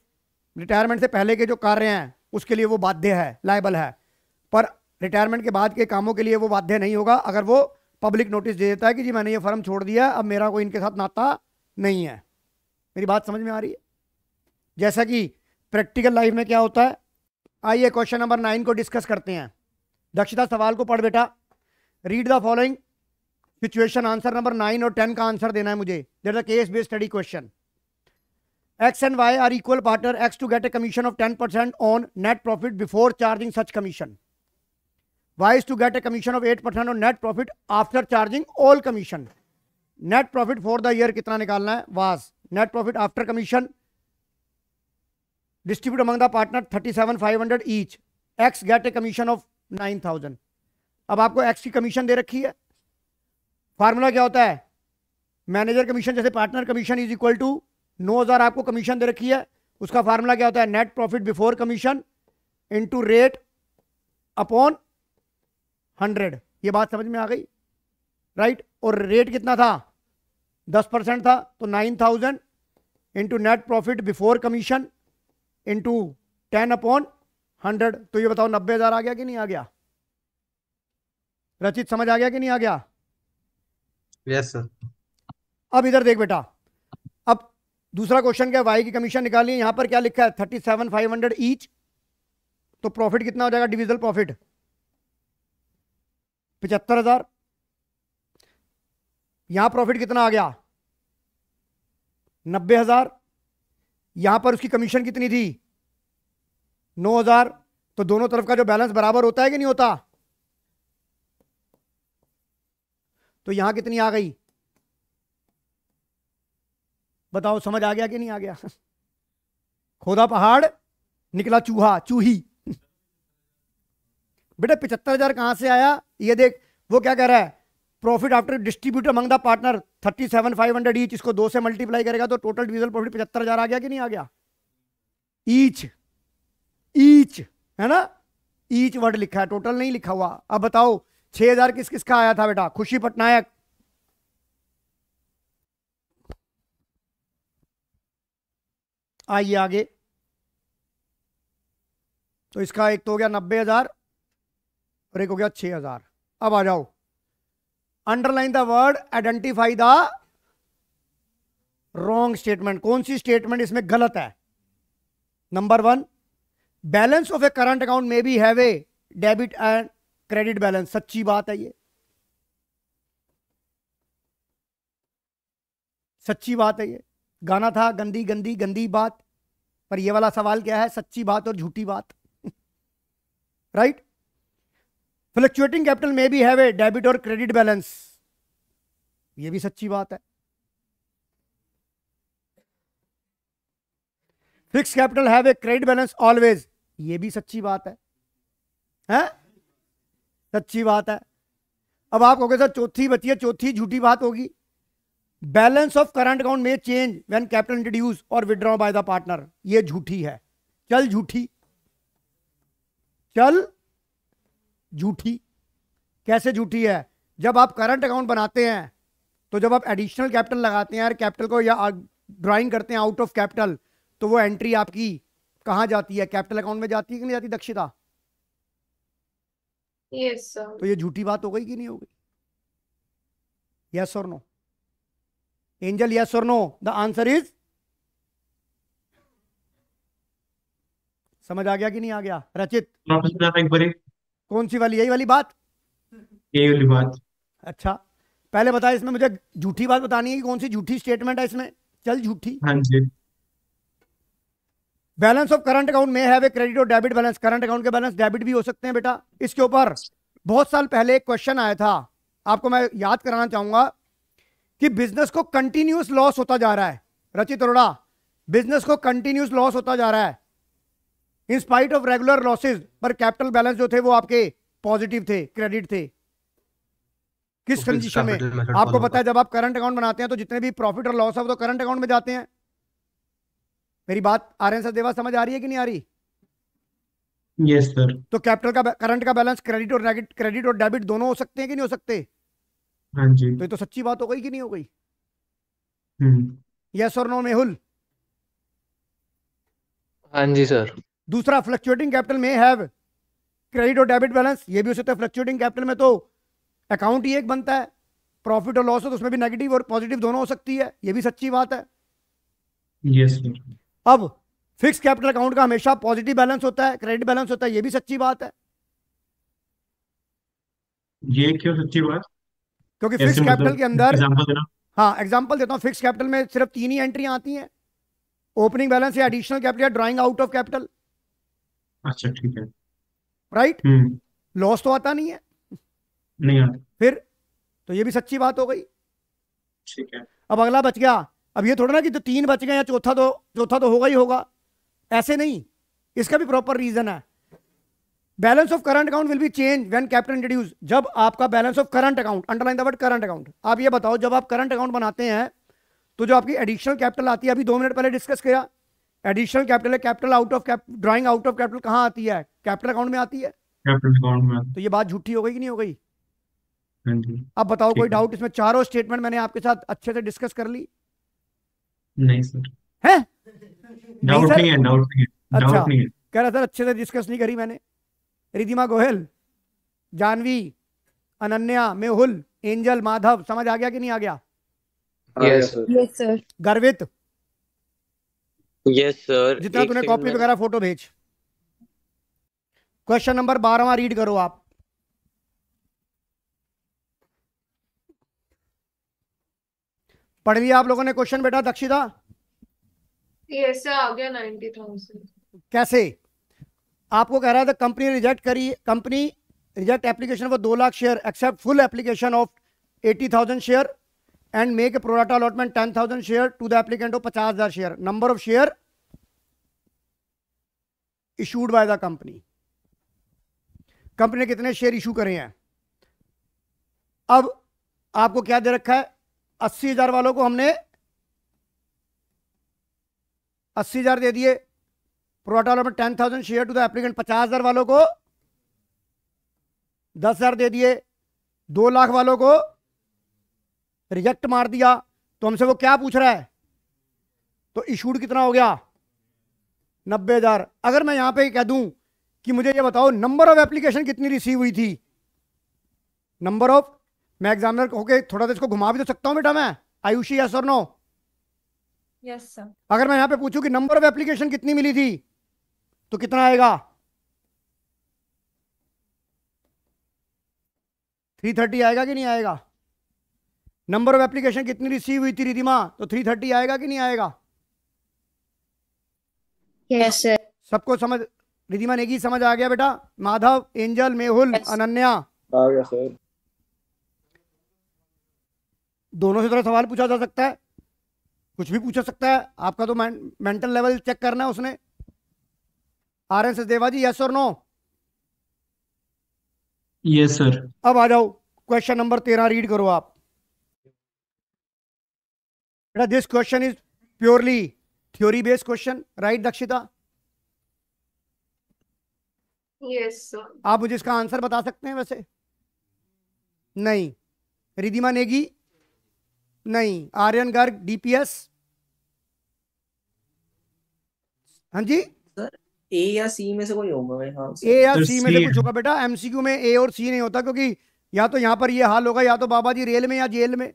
रिटायरमेंट से पहले के जो कार्य हैं उसके लिए वो बाध्य है लाइबल है पर रिटायरमेंट के बाद के कामों के लिए वो बाध्य नहीं होगा अगर वो पब्लिक नोटिस दे देता है कि जी मैंने ये फर्म छोड़ दिया अब मेरा कोई इनके साथ नाता नहीं है मेरी बात समझ में आ रही है जैसा कि प्रैक्टिकल लाइफ में क्या होता है आइए क्वेश्चन नंबर नाइन को डिस्कस करते हैं दक्षता सवाल को पढ़ बेटा read the following situation answer number nine और टेन का आंसर देना है मुझे देर the case based study question X and Y are equal partner X to get a commission of ten percent on net profit before charging such commission Y is to get a commission of eight percent on net profit after charging all commission net profit for the year कितना निकालना है was net profit after commission distribute among the partner thirty seven five hundred each X get a commission of nine thousand अब आपको एक्स की कमीशन दे रखी है फार्मूला क्या होता है मैनेजर कमीशन जैसे partner commission is equal to नौ हज़ार आपको कमीशन दे रखी है उसका फार्मूला क्या होता है net profit before commission into rate upon hundred ये बात समझ में आ गई राइट और रेट कितना था दस परसेंट था तो nine thousand into net profit before commission into ten upon hundred तो ये बताओ नब्बे हज़ार आ गया कि नहीं आ गया रचित समझ आ गया कि नहीं आ गया यस सर अब इधर देख बेटा अब दूसरा क्वेश्चन क्या वाई की कमीशन निकालिए यहां पर क्या लिखा है thirty seven five hundred each तो प्रॉफिट कितना हो जाएगा डिविजल प्रॉफिट पिचहत्तर हजार यहां प्रॉफिट कितना आ गया नब्बे हजार यहां पर उसकी कमीशन कितनी थी नौ हजार तो दोनों तरफ का जो बैलेंस बराबर होता है कि नहीं होता तो यहां कितनी आ गई बताओ समझ आ गया कि नहीं आ गया खोदा पहाड़ निकला चूहा चूही बेटा पिछहत्तर हजार कहां से आया ये देख वो क्या कह रहा है profit after distributor among the partner thirty seven five hundred each इसको दो से मल्टीप्लाई करेगा तो टोटल डिविजल प्रॉफिट पचहत्तर हजार आ गया कि नहीं आ गया ईच ईच है ना ईच वर्ड लिखा है टोटल नहीं लिखा हुआ अब बताओ छह हजार किस किस का आया था बेटा खुशी पटनायक आइए आगे तो इसका एक तो हो गया नब्बे हजार और एक हो गया छह हजार अब आ जाओ underline the word identify the wrong statement कौन सी स्टेटमेंट इसमें गलत है number one balance of a current account में be have a debit and credit balance सच्ची बात है ये सच्ची बात है ये गाना था गंदी गंदी गंदी बात पर ये वाला सवाल क्या है सच्ची बात और झूठी बात राइट फ्लक्चुएटिंग कैपिटल में भी है वे डेबिट और क्रेडिट बैलेंस ये भी सच्ची बात है फिक्स कैपिटल है वे क्रेडिट बैलेंस ऑलवेज ये भी सच्ची बात है, है? सच्ची बात है अब आप कहोगे सर चौथी बची है चौथी झूठी बात होगी बैलेंस ऑफ करंट अकाउंट में चेंज व्हेन कैपिटल इंट्रोड्यूस और विड्रॉ बाय द पार्टनर ये झूठी है चल झूठी चल झूठी कैसे झूठी है जब आप करंट अकाउंट बनाते हैं तो जब आप एडिशनल कैपिटल लगाते हैं कैपिटल को या ड्राइंग करते हैं आउट ऑफ कैपिटल तो वो एंट्री आपकी कहां जाती है कैपिटल अकाउंट में जाती है कि नहीं जाती दक्षिता yes, sir. तो ये झूठी बात हो गई कि नहीं हो गई यस और नो एंजल यस और नो द आंसर इज समझ आ गया कि नहीं आ गया रचित हाँ, कौन सी वाली यही वाली बात यही वाली बात अच्छा पहले बताया इसमें मुझे झूठी बात बतानी है कि कौन सी झूठी स्टेटमेंट है इसमें चल झूठी हाँ जी बैलेंस ऑफ करंट अकाउंट में हैव ए क्रेडिट और डेबिट बैलेंस करंट अकाउंट के बैलेंस डेबिट भी हो सकते हैं बेटा इसके ऊपर बहुत साल पहले एक क्वेश्चन आया था आपको मैं याद कराना चाहूंगा कि बिजनेस को कंटिन्यूस लॉस होता जा रहा है रचित अरोड़ा बिजनेस को कंटिन्यूस लॉस होता जा रहा है in spite of regular losses पर कैपिटल बैलेंस जो थे वो आपके पॉजिटिव थे क्रेडिट थे किस कंडीशन तो में आपको पता है जब आप करंट अकाउंट बनाते हैं तो जितने भी प्रॉफिट और लॉस है वो तो करंट अकाउंट में जाते हैं मेरी बात आर्यन सर देवा समझ आ रही है कि नहीं आ रही यस सर तो कैपिटल का करंट का बैलेंस क्रेडिट और क्रेडिट और डेबिट दोनों हो सकते हैं कि नहीं हो सकते हाँ जी तो ये तो सच्ची बात हो गई कि नहीं हो गई यस और नो मेहुल हाँ जी सर दूसरा फ्लक्चुएटिंग कैपिटल में हैव क्रेडिट और डेबिट बैलेंस ये भी हो सकता है फ्लक्चुएटिंग कैपिटल में तो अकाउंट ही एक बनता है प्रॉफिट और लॉस हो तो उसमें भी नेगेटिव और पॉजिटिव दोनों हो सकती है ये भी सच्ची बात है यस yes, सर अब फिक्स कैपिटल अकाउंट का हमेशा पॉजिटिव बैलेंस होता है क्रेडिट बैलेंस होता है ये भी सच्ची बात है ये क्यों सच्ची बात क्योंकि फिक्स कैपिटल मतलब के अंदर हाँ एग्जाम्पल देता हूँ फिक्स कैपिटल में सिर्फ तीन ही एंट्रियां आती हैं ओपनिंग बैलेंस या एडिशनल कैपिटल या ड्राइंग आउट ऑफ कैपिटल अच्छा ठीक है राइट लॉस हम्म। तो आता नहीं है नहीं आता फिर तो ये भी सच्ची बात हो गई ठीक है अब अगला बच गया अब ये थोड़ा ना कि तो तीन बच गए या चौथा तो चौथा तो होगा ही होगा ऐसे नहीं इसका भी प्रॉपर रीजन है balance of current account will be change when capital introduce जब आपका balance of current account underline the word current account आप ये बताओ जब आप करंट अकाउंट बनाते हैं तो जो आपकी एडिशनल कैपिटल आती है अभी दो मिनट पहले डिस्कस किया एडिशनल कैपिटल है capital out of drawing out of capital कहाँ आती है कैपिटल अकाउंट में आती है कैपिटल में तो ये बात झूठी हो गई कि नहीं हो गई हाँ अब बताओ कोई डाउट इसमें चारों स्टेटमेंट मैंने आपके साथ अच्छे से डिस्कस कर ली नहीं सर अच्छा कह रहा सर अच्छे से डिस्कस नहीं करी मैंने रिधिमा गोहल जानवी अनन्या मेहुल एंजल माधव समझ आ गया कि नहीं आ गया यस हाँ, सर गर्वित यस सर जितना तूने कॉपी वगैरह फोटो भेज क्वेश्चन नंबर बारहवा रीड करो आप पढ़ लिया आप लोगों ने क्वेश्चन बेटा दक्षिता yes, कैसे आपको कह रहा था कंपनी रिजेक्ट करी कंपनी रिजेक्ट एप्लीकेशन फॉर दो lakh share accept full application of eighty thousand share and make a pro rata allotment ten thousand share to the applicant of पचास हजार share number of share issued by the company company ने कितने शेयर इशू करे हैं अब आपको क्या दे रखा है अस्सी हजार वालों को हमने अस्सी हजार दे दिए प्रोटा वालों में ten thousand share to the applicant पचास हजार वालों को दस हजार दे दिए दो लाख वालों को रिजेक्ट मार दिया तो हमसे वो क्या पूछ रहा है तो इशूड कितना हो गया नब्बे हजार अगर मैं यहां पे कह दूं कि मुझे ये बताओ नंबर ऑफ एप्लीकेशन कितनी रिसीव हुई थी नंबर ऑफ मैं एग्जामिनर होके थोड़ा सा तो इसको घुमा भी तो सकता हूँ बेटा मैं आयुषी यस और नो यस सर अगर मैं यहाँ पे पूछूं कि नंबर ऑफ एप्लीकेशन कितनी मिली थी तो कितना आएगा थ्री थर्टी आएगा कि नहीं आएगा नंबर ऑफ एप्लीकेशन कितनी रिसीव हुई थी रिधिमा तो थ्री थर्टी आएगा कि नहीं आएगा यस yes, सबको समझ रिधिमा नेगी समझ आ गया बेटा माधव एंजल मेहुल yes. अनन्या आ गया सर दोनों से तरह सवाल पूछा जा सकता है कुछ भी पूछा सकता है आपका तो मेंटल लेवल चेक करना है उसने R N Sachdeva ji yes और नो यस सर अब आ जाओ क्वेश्चन नंबर तेरह रीड करो आप बेटा this question is purely theory based question right Dakshita yes sir आप मुझे इसका आंसर बता सकते हैं वैसे नहीं रिधिमा नेगी नहीं आर्यन गर्ग डीपीएस हाँ जी ए या सी में से कोई होगा भाई हाँ ए या सी में से कुछ होगा बेटा एमसीक्यू में ए और सी नहीं होता क्योंकि या तो यहाँ पर ये हाल होगा या तो बाबा जी रेल में या जेल में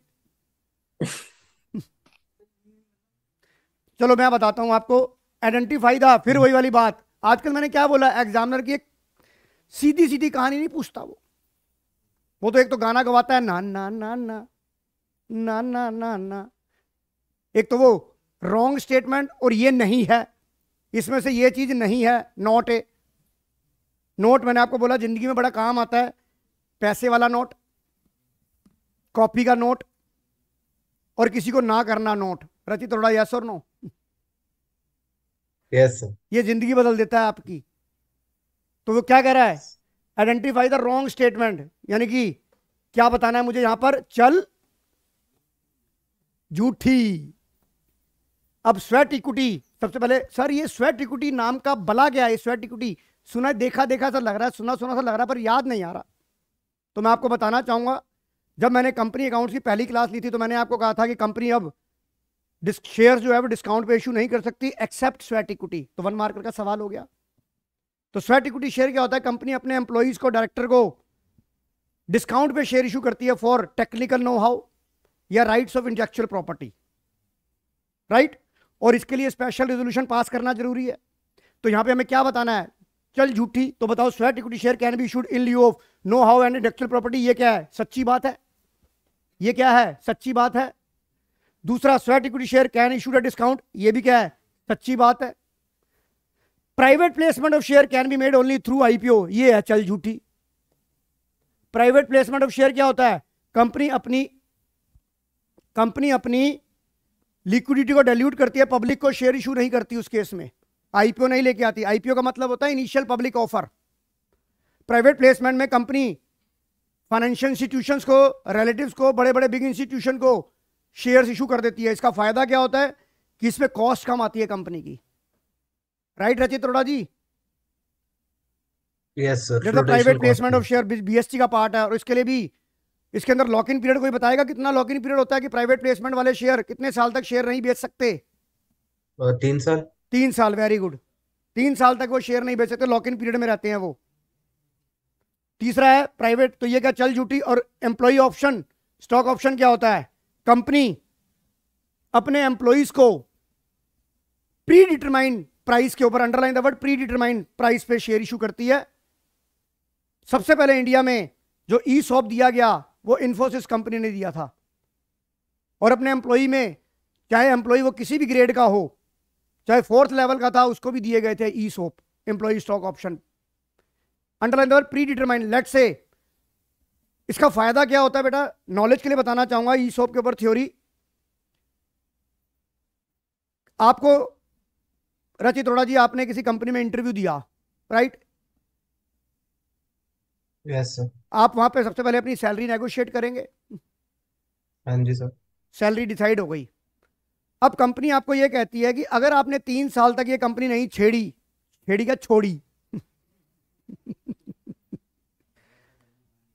चलो मैं बताता हूँ आपको आइडेंटिफाई था फिर वही वाली बात आजकल मैंने क्या बोला एग्जामिनर की एक सीधी सीधी कहानी नहीं पूछता वो वो तो एक तो गाना गवाता है ना ना ना ना ना ना ना ना एक तो वो रॉन्ग स्टेटमेंट और ये नहीं है इसमें से ये चीज़ नहीं है नोट ए नोट मैंने आपको बोला ज़िंदगी में बड़ा काम आता है पैसे वाला नोट कॉपी का नोट और किसी को ना करना नोट रचित थोड़ा यस और नो यस ये जिंदगी बदल देता है आपकी तो वो क्या कह रहा है आइडेंटिफाई द रॉन्ग स्टेटमेंट यानी कि क्या बताना है मुझे यहां पर चल झूठी अब स्वेट इक्विटी सबसे पहले सर ये स्वेट इक्विटी नाम का बला गया है स्वेट इक्विटी सुना देखा देखा सा लग रहा है सुना सुना सा लग रहा है पर याद नहीं आ रहा तो मैं आपको बताना चाहूंगा जब मैंने कंपनी अकाउंट्स की पहली क्लास ली थी तो मैंने आपको कहा था कि कंपनी अब शेयर जो है वो डिस्काउंट पे इशू नहीं कर सकती एक्सेप्ट स्वेट इक्विटी तो वन मार्कर का सवाल हो गया तो स्वेट इक्विटी शेयर क्या होता है कंपनी अपने एम्प्लॉयज़ को डायरेक्टर को डिस्काउंट पे शेयर इशू करती है for technical know how or rights of intellectual property right और इसके लिए स्पेशल रेजोल्यूशन पास करना जरूरी है तो यहां पे हमें क्या बताना है चल झूठी तो बताओ sweat equity share can be issued in lieu of know how and intellectual property ये क्या है सच्ची बात है ये क्या है सच्ची बात है दूसरा sweat equity share can issued a discount ये भी क्या है सच्ची बात है private placement of share can be made only through IPO ये है चल झूठी प्राइवेट प्लेसमेंट ऑफ शेयर क्या होता है कंपनी अपनी कंपनी अपनी लिक्विडिटी को डाइल्यूट करती है पब्लिक को शेयर इशू नहीं करती उस केस में आईपीओ नहीं लेके आती आईपीओ का मतलब होता है initial public offer private placement में कंपनी फाइनेंशियल इंस्टीट्यूशंस को रिलेटिव्स को बड़े बड़े बिग इंस्टीट्यूशन को शेयर्स इशू कर देती है इसका फायदा क्या होता है कि इसमें कॉस्ट कम आती है कंपनी की right Rachit Rora ji yes private placement of share BST का पार्ट है और इसके लिए भी इसके अंदर लॉक इन पीरियड कोई बताएगा कितना लॉक इन पीरियड होता है कि प्राइवेट प्लेसमेंट वाले शेयर कितने साल तक शेयर नहीं बेच सकते तीन साल तीन साल वेरी गुड तीन साल तक वो शेयर नहीं बेच सकते लॉक इन पीरियड में रहते हैं वो तीसरा है प्राइवेट तो ये क्या चल ड्यूटी और एम्प्लॉय ऑप्शन स्टॉक ऑप्शन क्या होता है कंपनी अपने एम्प्लॉयज को प्री डिटरमाइन प्राइस के ऊपर underline the word pre determine price पे शेयर इशू करती है सबसे पहले इंडिया में जो ई सॉप दिया गया वो इन्फोसिस कंपनी ने दिया था और अपने एम्प्लॉई में चाहे एम्प्लॉई वो किसी भी ग्रेड का हो चाहे फोर्थ लेवल का था उसको भी दिए गए थे ESOP employee stock option underline the pre determine लेट से इसका फायदा क्या होता है बेटा नॉलेज के लिए बताना चाहूंगा ई सोप के ऊपर थ्योरी आपको रचित रोड़ा जी आपने किसी कंपनी में इंटरव्यू दिया राइट yes, आप वहां पे सबसे पहले अपनी सैलरी नेगोशिएट करेंगे हाँ जी सर सैलरी डिसाइड हो गई अब कंपनी आपको ये कहती है कि अगर आपने तीन साल तक ये कंपनी नहीं छेड़ी छेड़ी क्या छोड़ी (laughs)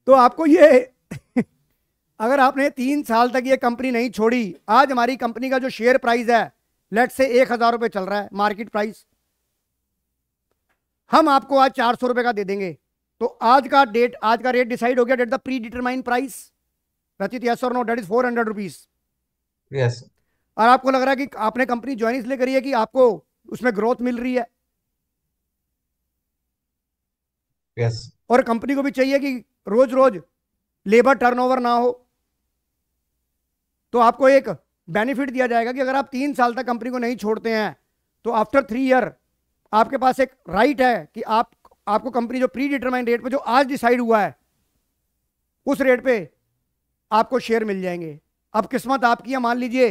तो आपको ये अगर आपने तीन साल तक ये कंपनी नहीं छोड़ी आज हमारी कंपनी का जो शेयर प्राइस है लेट से एक हजार रुपये चल रहा है मार्केट प्राइस हम आपको आज चार सौ रुपये का दे देंगे तो आज का डेट आज का रेट डिसाइड हो गया that the pre determine price Rachit yes और no that is four hundred rupees yes और आपको लग रहा है कि आपने कंपनी ज्वाइन इसलिए करी है कि आपको उसमें ग्रोथ मिल रही है yes. और कंपनी को भी चाहिए कि रोज रोज लेबर टर्नओवर ना हो तो आपको एक बेनिफिट दिया जाएगा कि अगर आप तीन साल तक कंपनी को नहीं छोड़ते हैं तो आफ्टर थ्री ईयर आपके पास एक राइट है कि आप आपको कंपनी जो प्री डिटरमाइन रेट पर जो आज डिसाइड हुआ है उस रेट पे आपको शेयर मिल जाएंगे अब किस्मत आपकी है मान लीजिए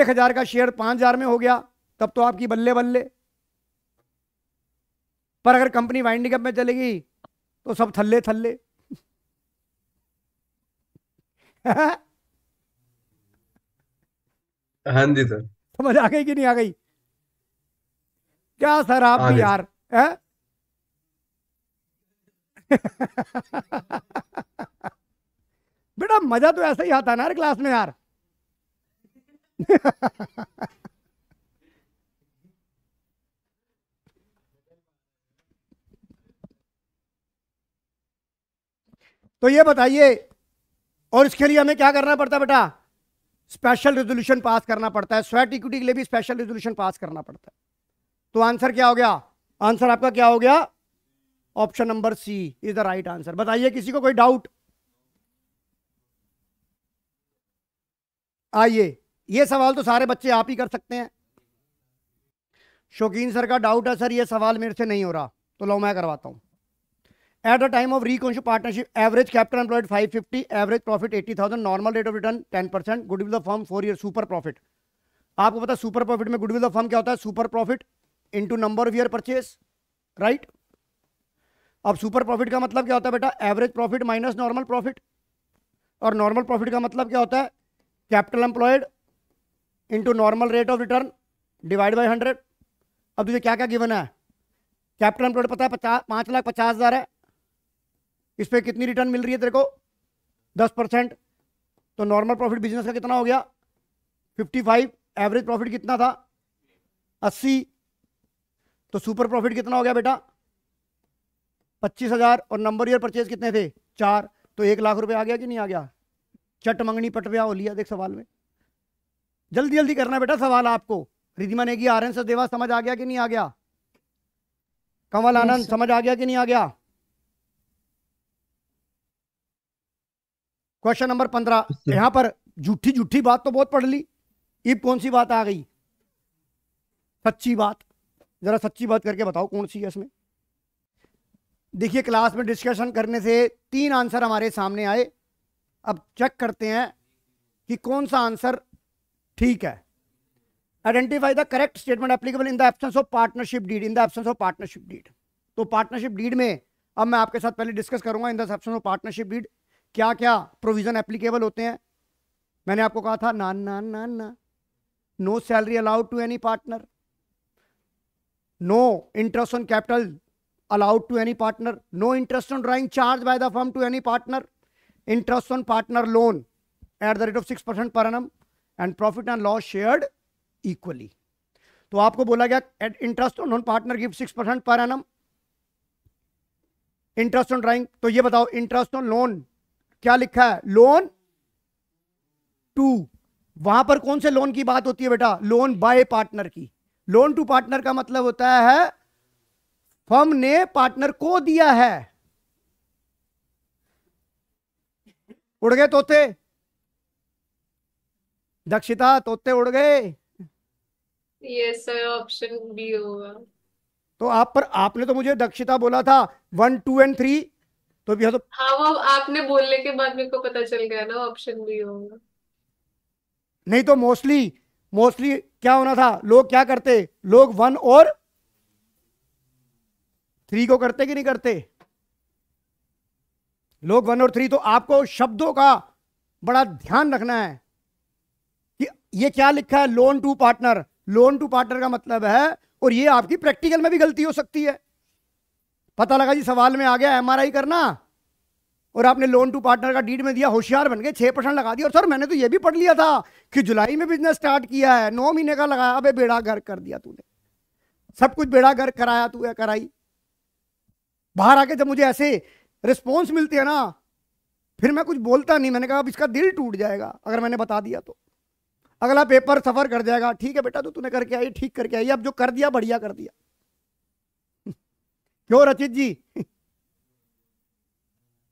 एक हज़ार का शेयर पांच हज़ार में हो गया तब तो आपकी बल्ले बल्ले पर अगर कंपनी वाइंडिंग अप में चलेगी तो सब थल्ले थल्ले (laughs) हाँ जी सर समझ आ गई कि नहीं आ गई क्या सर आप हाँ यार है बेटा मजा तो ऐसा ही आता ना यार क्लास में यार तो ये बताइए और इसके लिए हमें क्या करना पड़ता है बेटा स्पेशल रेजोल्यूशन पास करना पड़ता है स्वेट इक्विटी के लिए भी स्पेशल रेजोल्यूशन पास करना पड़ता है तो आंसर क्या हो गया आंसर आपका क्या हो गया option number C is the right answer बताइए किसी को कोई डाउट आइए ये सवाल तो सारे बच्चे आप ही कर सकते हैं शौकीन सर का डाउट है सर ये सवाल मेरे से नहीं हो रहा तो लो मैं करवाता हूं एट द टाइम ऑफ रिकॉन्शिप partnership average capital employed 550 average profit 80,000 normal rate of return 10 percent goodwill of firm four year super profit आपको पता सुपर प्रॉफिट में गुडविल ऑफ फॉर्म क्या होता है super profit into number of year purchase right अब सुपर प्रॉफिट का मतलब क्या होता है बेटा average profit minus normal profit और नॉर्मल प्रॉफिट का मतलब क्या होता है capital employed into normal rate of return divide by hundred अब तुझे क्या क्या गिवन है कैपिटल एम्प्लॉयड पता है पचास पाँच लाख पचास हज़ार है इस पर कितनी रिटर्न मिल रही है तेरे को दस परसेंट तो नॉर्मल प्रॉफिट बिजनेस का कितना हो गया फिफ्टी फाइव एवरेज प्रॉफिट कितना था अस्सी तो सुपर प्रॉफिट कितना हो गया बेटा पच्चीस हज़ार और नंबर ईयर परचेज कितने थे चार तो एक लाख रुपए आ गया कि नहीं आ गया चट मंगनी पट पे लिया देख सवाल में जल्दी जल्दी करना बेटा सवाल आपको रिधिमा नेगी एन सदेवा समझ आ गया कि नहीं आ गया कंवल आनंद समझ आ गया कि नहीं आ गया क्वेश्चन नंबर पंद्रह यहां पर झूठी झूठी बात तो बहुत पढ़ ली इब कौन सी बात आ गई सच्ची बात जरा सच्ची बात करके बताओ कौन सी है इसमें देखिए क्लास में डिस्कशन करने से तीन आंसर हमारे सामने आए अब चेक करते हैं कि कौन सा आंसर ठीक है identify the correct statement applicable in the absence of partnership deed in the absence of partnership deed तो पार्टनरशिप डीड में अब मैं आपके साथ पहले डिस्कस करूंगा in the absence of partnership deed क्या क्या प्रोविजन एप्लीकेबल होते हैं मैंने आपको कहा था ना ना ना ना no salary allowed to any partner no interest on capital allowed to any partner. No interest on drawing charge by the firm to any partner. Interest on partner loan at the rate of 6% per annum and profit and loss shared equally. तो आपको बोला गया इंटरेस्ट ऑन पार्टनर गिफ्ट six percent per annum interest on drawing तो ये बताओ इंटरेस्ट ऑन लोन क्या लिखा है लोन टू वहां पर कौन से लोन की बात होती है बेटा लोन बाय पार्टनर की लोन टू पार्टनर का मतलब होता है फर्म ने पार्टनर को दिया है उड़ गए तोते दक्षिता तोते उड़ गए ऑप्शन बी होगा तो आप पर आपने तो मुझे दक्षिता बोला था वन टू एंड थ्री तो भी हाँ तो हाँ वो आपने बोलने के बाद मेरे को पता चल गया ना ऑप्शन बी होगा नहीं तो मोस्टली मोस्टली क्या होना था लोग क्या करते लोग वन और थ्री को करते कि नहीं करते लोग वन और थ्री तो आपको शब्दों का बड़ा ध्यान रखना है कि ये क्या लिखा है loan to partner loan to partner का मतलब है और ये आपकी प्रैक्टिकल में भी गलती हो सकती है पता लगा जी सवाल में आ गया एमआरआई करना और आपने लोन टू पार्टनर का डीड में दिया होशियार बन गए छह परसेंट लगा दिया और सर मैंने तो ये भी पढ़ लिया था कि जुलाई में बिजनेस स्टार्ट किया है नौ महीने का लगाया अबे बेड़ा घर कर दिया तूने सब कुछ बेड़ा गर्क कराया तू कराई बाहर आके जब मुझे ऐसे रिस्पॉन्स मिलते हैं ना फिर मैं कुछ बोलता नहीं मैंने कहा अब इसका दिल टूट जाएगा अगर मैंने बता दिया तो अगला पेपर सफर कर जाएगा ठीक है बेटा तो तूने करके आई ठीक करके आई अब जो कर दिया बढ़िया कर दिया (laughs) क्यों रचित जी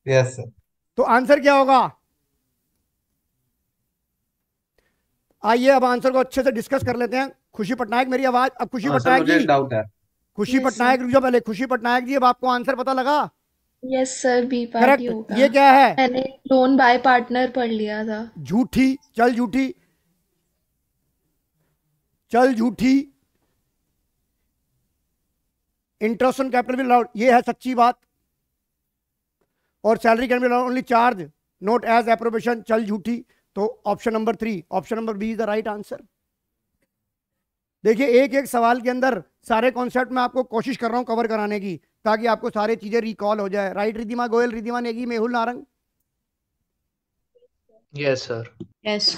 यस (laughs) yes, तो आंसर क्या होगा आइए अब आंसर को अच्छे से डिस्कस कर लेते हैं खुशी पटनायक मेरी आवाज अब खुशी हाँ, पटनायक डाउट है खुशी पटनायक रुक जाओ पहले खुशी पटनायक जी अब आपको आंसर पता लगा यस सर बी पार्टी ये क्या है मैंने लोन बाय पार्टनर पढ़ लिया था झूठी चल झूठी चल झूठी इंटरेस्ट ऑन कैपिटल भी अलाउड ये है सच्ची बात और salary can be allowed only charge not as appropriation चल झूठी तो option number three option number B is the right answer देखिए एक एक सवाल के अंदर सारे कॉन्सेप्ट में आपको कोशिश कर रहा हूँ कवर कराने की ताकि आपको सारी चीज़ें रिकॉल हो जाए right Ridhima Goyal Ridhima Negi Mehul Narang yes sir yes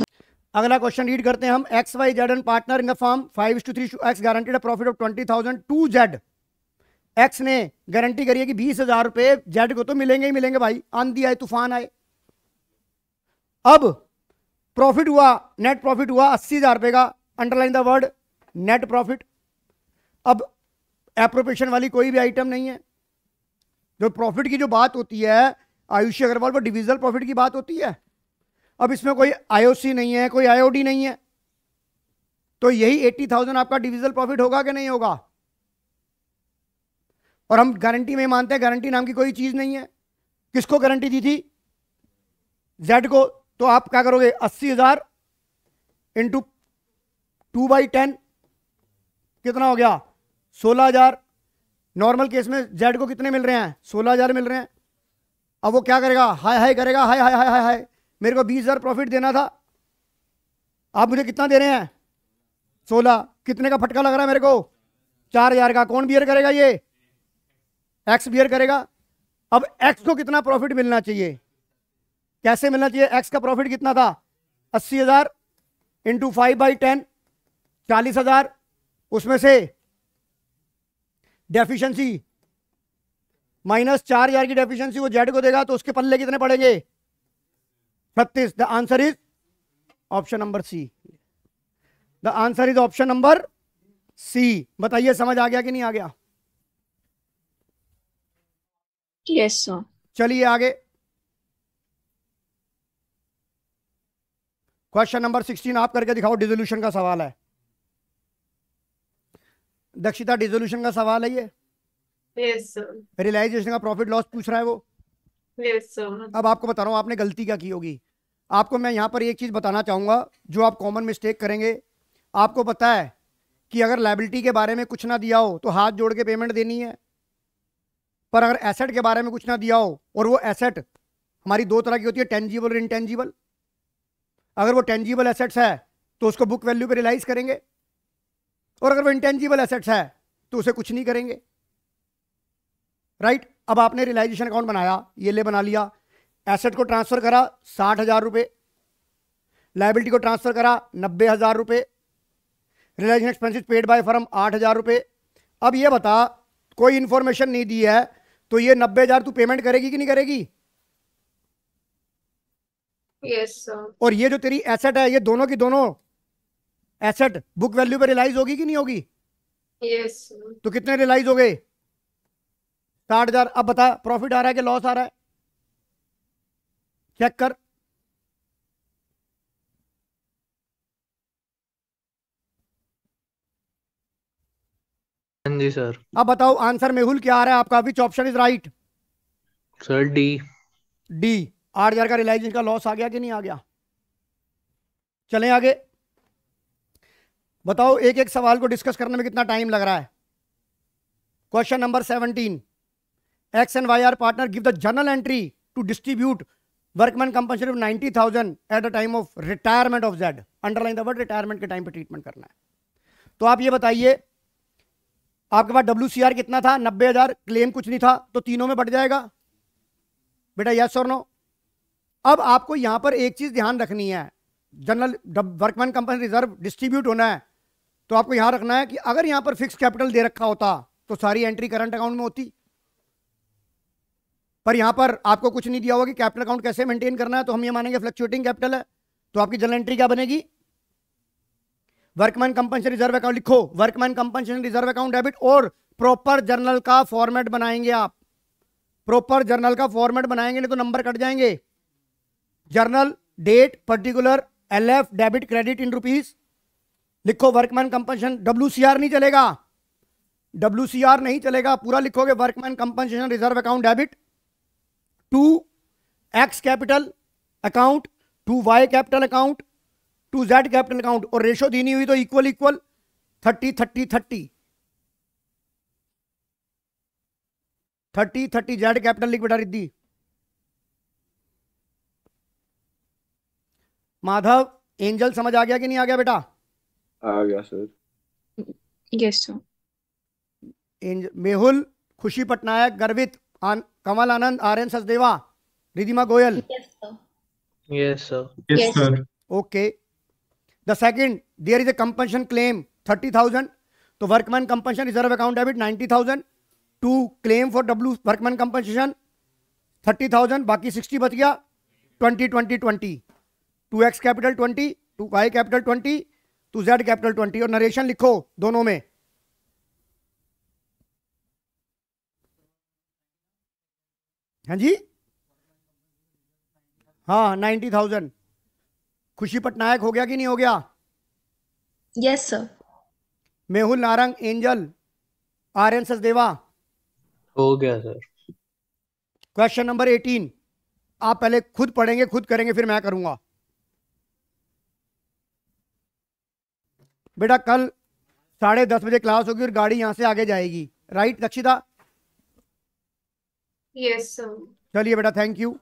अगला क्वेश्चन रीड करते हैं हम X Y Z and partner in the form five to three X guaranteed profit of twenty thousand to Z X ने गारंटी करी है कि बीस हजार रुपए जेड को तो मिलेंगे ही मिलेंगे भाई आंधी आए तूफान आए अब प्रॉफिट हुआ नेट प्रॉफिट हुआ अस्सी हजार रुपए का underline the word net profit अब एप्रोपेशन वाली कोई भी आइटम नहीं है जो प्रॉफिट की जो बात होती है आयुषी अग्रवाल पर डिविजनल प्रॉफिट की बात होती है अब इसमें कोई आईओसी नहीं है कोई आईओडी नहीं है तो यही एट्टी थाउजेंड आपका डिविजनल प्रॉफिट होगा कि नहीं होगा और हम गारंटी में मानते हैं गारंटी नाम की कोई चीज़ नहीं है किसको गारंटी दी थी जेड को तो आप क्या करोगे अस्सी हज़ार इंटू टू बाई टेन कितना हो गया सोलह हजार नॉर्मल केस में जेड को कितने मिल रहे हैं सोलह हजार मिल रहे हैं अब वो क्या करेगा हाय हाय करेगा हाय हाय हाय हाय हाय मेरे को बीस हजार प्रॉफिट देना था आप मुझे कितना दे रहे हैं सोलह कितने का फटका लग रहा है मेरे को चार हजार का कौन बियर करेगा ये एक्स बियर करेगा अब एक्स को कितना प्रॉफिट मिलना चाहिए कैसे मिलना चाहिए एक्स का प्रॉफिट कितना था अस्सी हजार इंटू फाइव बाई टेन चालीस हजार उसमें से डेफिशिएंसी माइनस चार हजार की डेफिशिएंसी वो जेड को देगा तो उसके पल्ले कितने पड़ेंगे छत्तीस the answer is option number C the answer is option number C बताइए समझ आ गया कि नहीं आ गया यस yes, चलिए आगे क्वेश्चन नंबर सिक्सटीन आप करके दिखाओ डिजोल्यूशन का सवाल है दक्षिता डिजोल्यूशन का सवाल है ये yes, रिलाइजेशन का प्रॉफिट लॉस पूछ रहा है वो yes, अब आपको बता रहा हूँ आपने गलती क्या की होगी आपको मैं यहाँ पर एक चीज़ बताना चाहूंगा जो आप कॉमन मिस्टेक करेंगे आपको पता है कि अगर लाइबिलिटी के बारे में कुछ ना दिया हो तो हाथ जोड़ के पेमेंट देनी है पर अगर एसेट के बारे में कुछ ना दिया हो और वो एसेट हमारी दो तरह की होती है टेंजिबल और इनटेंजिबल अगर वो टेंजिबल एसेट्स है तो उसको बुक वैल्यू पे रिलाइज करेंगे और अगर वो इंटेंजिबल एसेट्स है तो उसे कुछ नहीं करेंगे राइट right? अब आपने रियलाइजेशन अकाउंट बनाया ये ले बना लिया एसेट को ट्रांसफर करा साठ हजार रुपये लाइबिलिटी को ट्रांसफर करा नब्बे हजार रुपये realisation expenses paid by firm आठ हजार रुपये अब ये बता कोई इंफॉर्मेशन नहीं दी है तो ये नब्बे हजार तू पेमेंट करेगी कि नहीं करेगी yes, और ये जो तेरी एसेट है ये दोनों की दोनों एसेट बुक वैल्यू पे रिलाइज होगी कि नहीं होगी yes. तो कितने रिलाइज हो गए साठ हजार अब बता प्रॉफिट आ रहा है कि लॉस आ रहा है चेक कर हाँ जी सर अब बताओ आंसर मेहुल क्या आ रहा है आपका which option is right sir D D आठ हजार का रिलाइजेशन का लॉस आ गया कि नहीं आ गया चलें आगे बताओ एक एक सवाल को डिस्कस करने में कितना टाइम लग रहा है question number seventeen X and Y are partner give the general entry to distribute workman compensation of ninety thousand at the time of retirement of Z underline the word retirement के टाइम पर ट्रीटमेंट करना है तो आप ये बताइए आपके पास डब्ल्यू कितना था नब्बे हजार क्लेम कुछ नहीं था तो तीनों में बढ़ जाएगा बेटा यस और नो अब आपको यहां पर एक चीज ध्यान रखनी है general workman company reserve distribute होना है तो आपको यहां रखना है कि अगर यहां पर फिक्स कैपिटल दे रखा होता तो सारी एंट्री करंट अकाउंट में होती पर यहां पर आपको कुछ नहीं दिया होगा कि कैपिटल अकाउंट कैसे मेंटेन करना है तो हम ये मानेंगे फ्लक्चुएटिंग कैपिटल है तो आपकी जनरल एंट्री क्या बनेगी वर्कमैन कंपनशन रिजर्व अकाउंट लिखो workman compensation reserve account debit और प्रॉपर जर्नल का फॉर्मेट बनाएंगे आप प्रॉपर जर्नल का फॉर्मेट बनाएंगे नहीं तो नंबर कट जाएंगे journal date particular L F debit credit in rupees लिखो वर्कमैन कंपनसेशन डब्ल्यू नहीं चलेगा डब्ल्यू नहीं चलेगा पूरा लिखोगे workman compensation reserve account debit to X capital account to Y capital account to Z capital account और रेशो देनी हुई तो equal equal thirty thirty thirty thirty thirty Z capital लिख बेटा रिद्धि माधव एंजल समझ आ गया कि नहीं आ गया बेटा आ गया सर यस सर मेहुल खुशी पटनायक गर्वित आन, Kamal Anand R N Sachdeva Ridhima Goyal yes yes sir okay the second there is a compensation claim thirty thousand तो workman compensation reserve account debit ninety thousand to claim for W workman compensation thirty thousand बाकी सिक्सटी बच गया twenty twenty twenty to X capital twenty to Y capital twenty to Z capital twenty और नरेशन लिखो दोनों में हाँ जी हाँ नाइन्टी थाउजेंड खुशी पटनायक हो गया कि नहीं हो गया yes sir Mehul Narang Angel R N Sachdeva हो गया सर क्वेश्चन नंबर एटीन आप पहले खुद पढ़ेंगे खुद करेंगे फिर मैं करूंगा बेटा कल साढ़े दस बजे क्लास होगी और गाड़ी यहाँ से आगे जाएगी राइट दक्षिता यस सर चलिए बेटा थैंक यू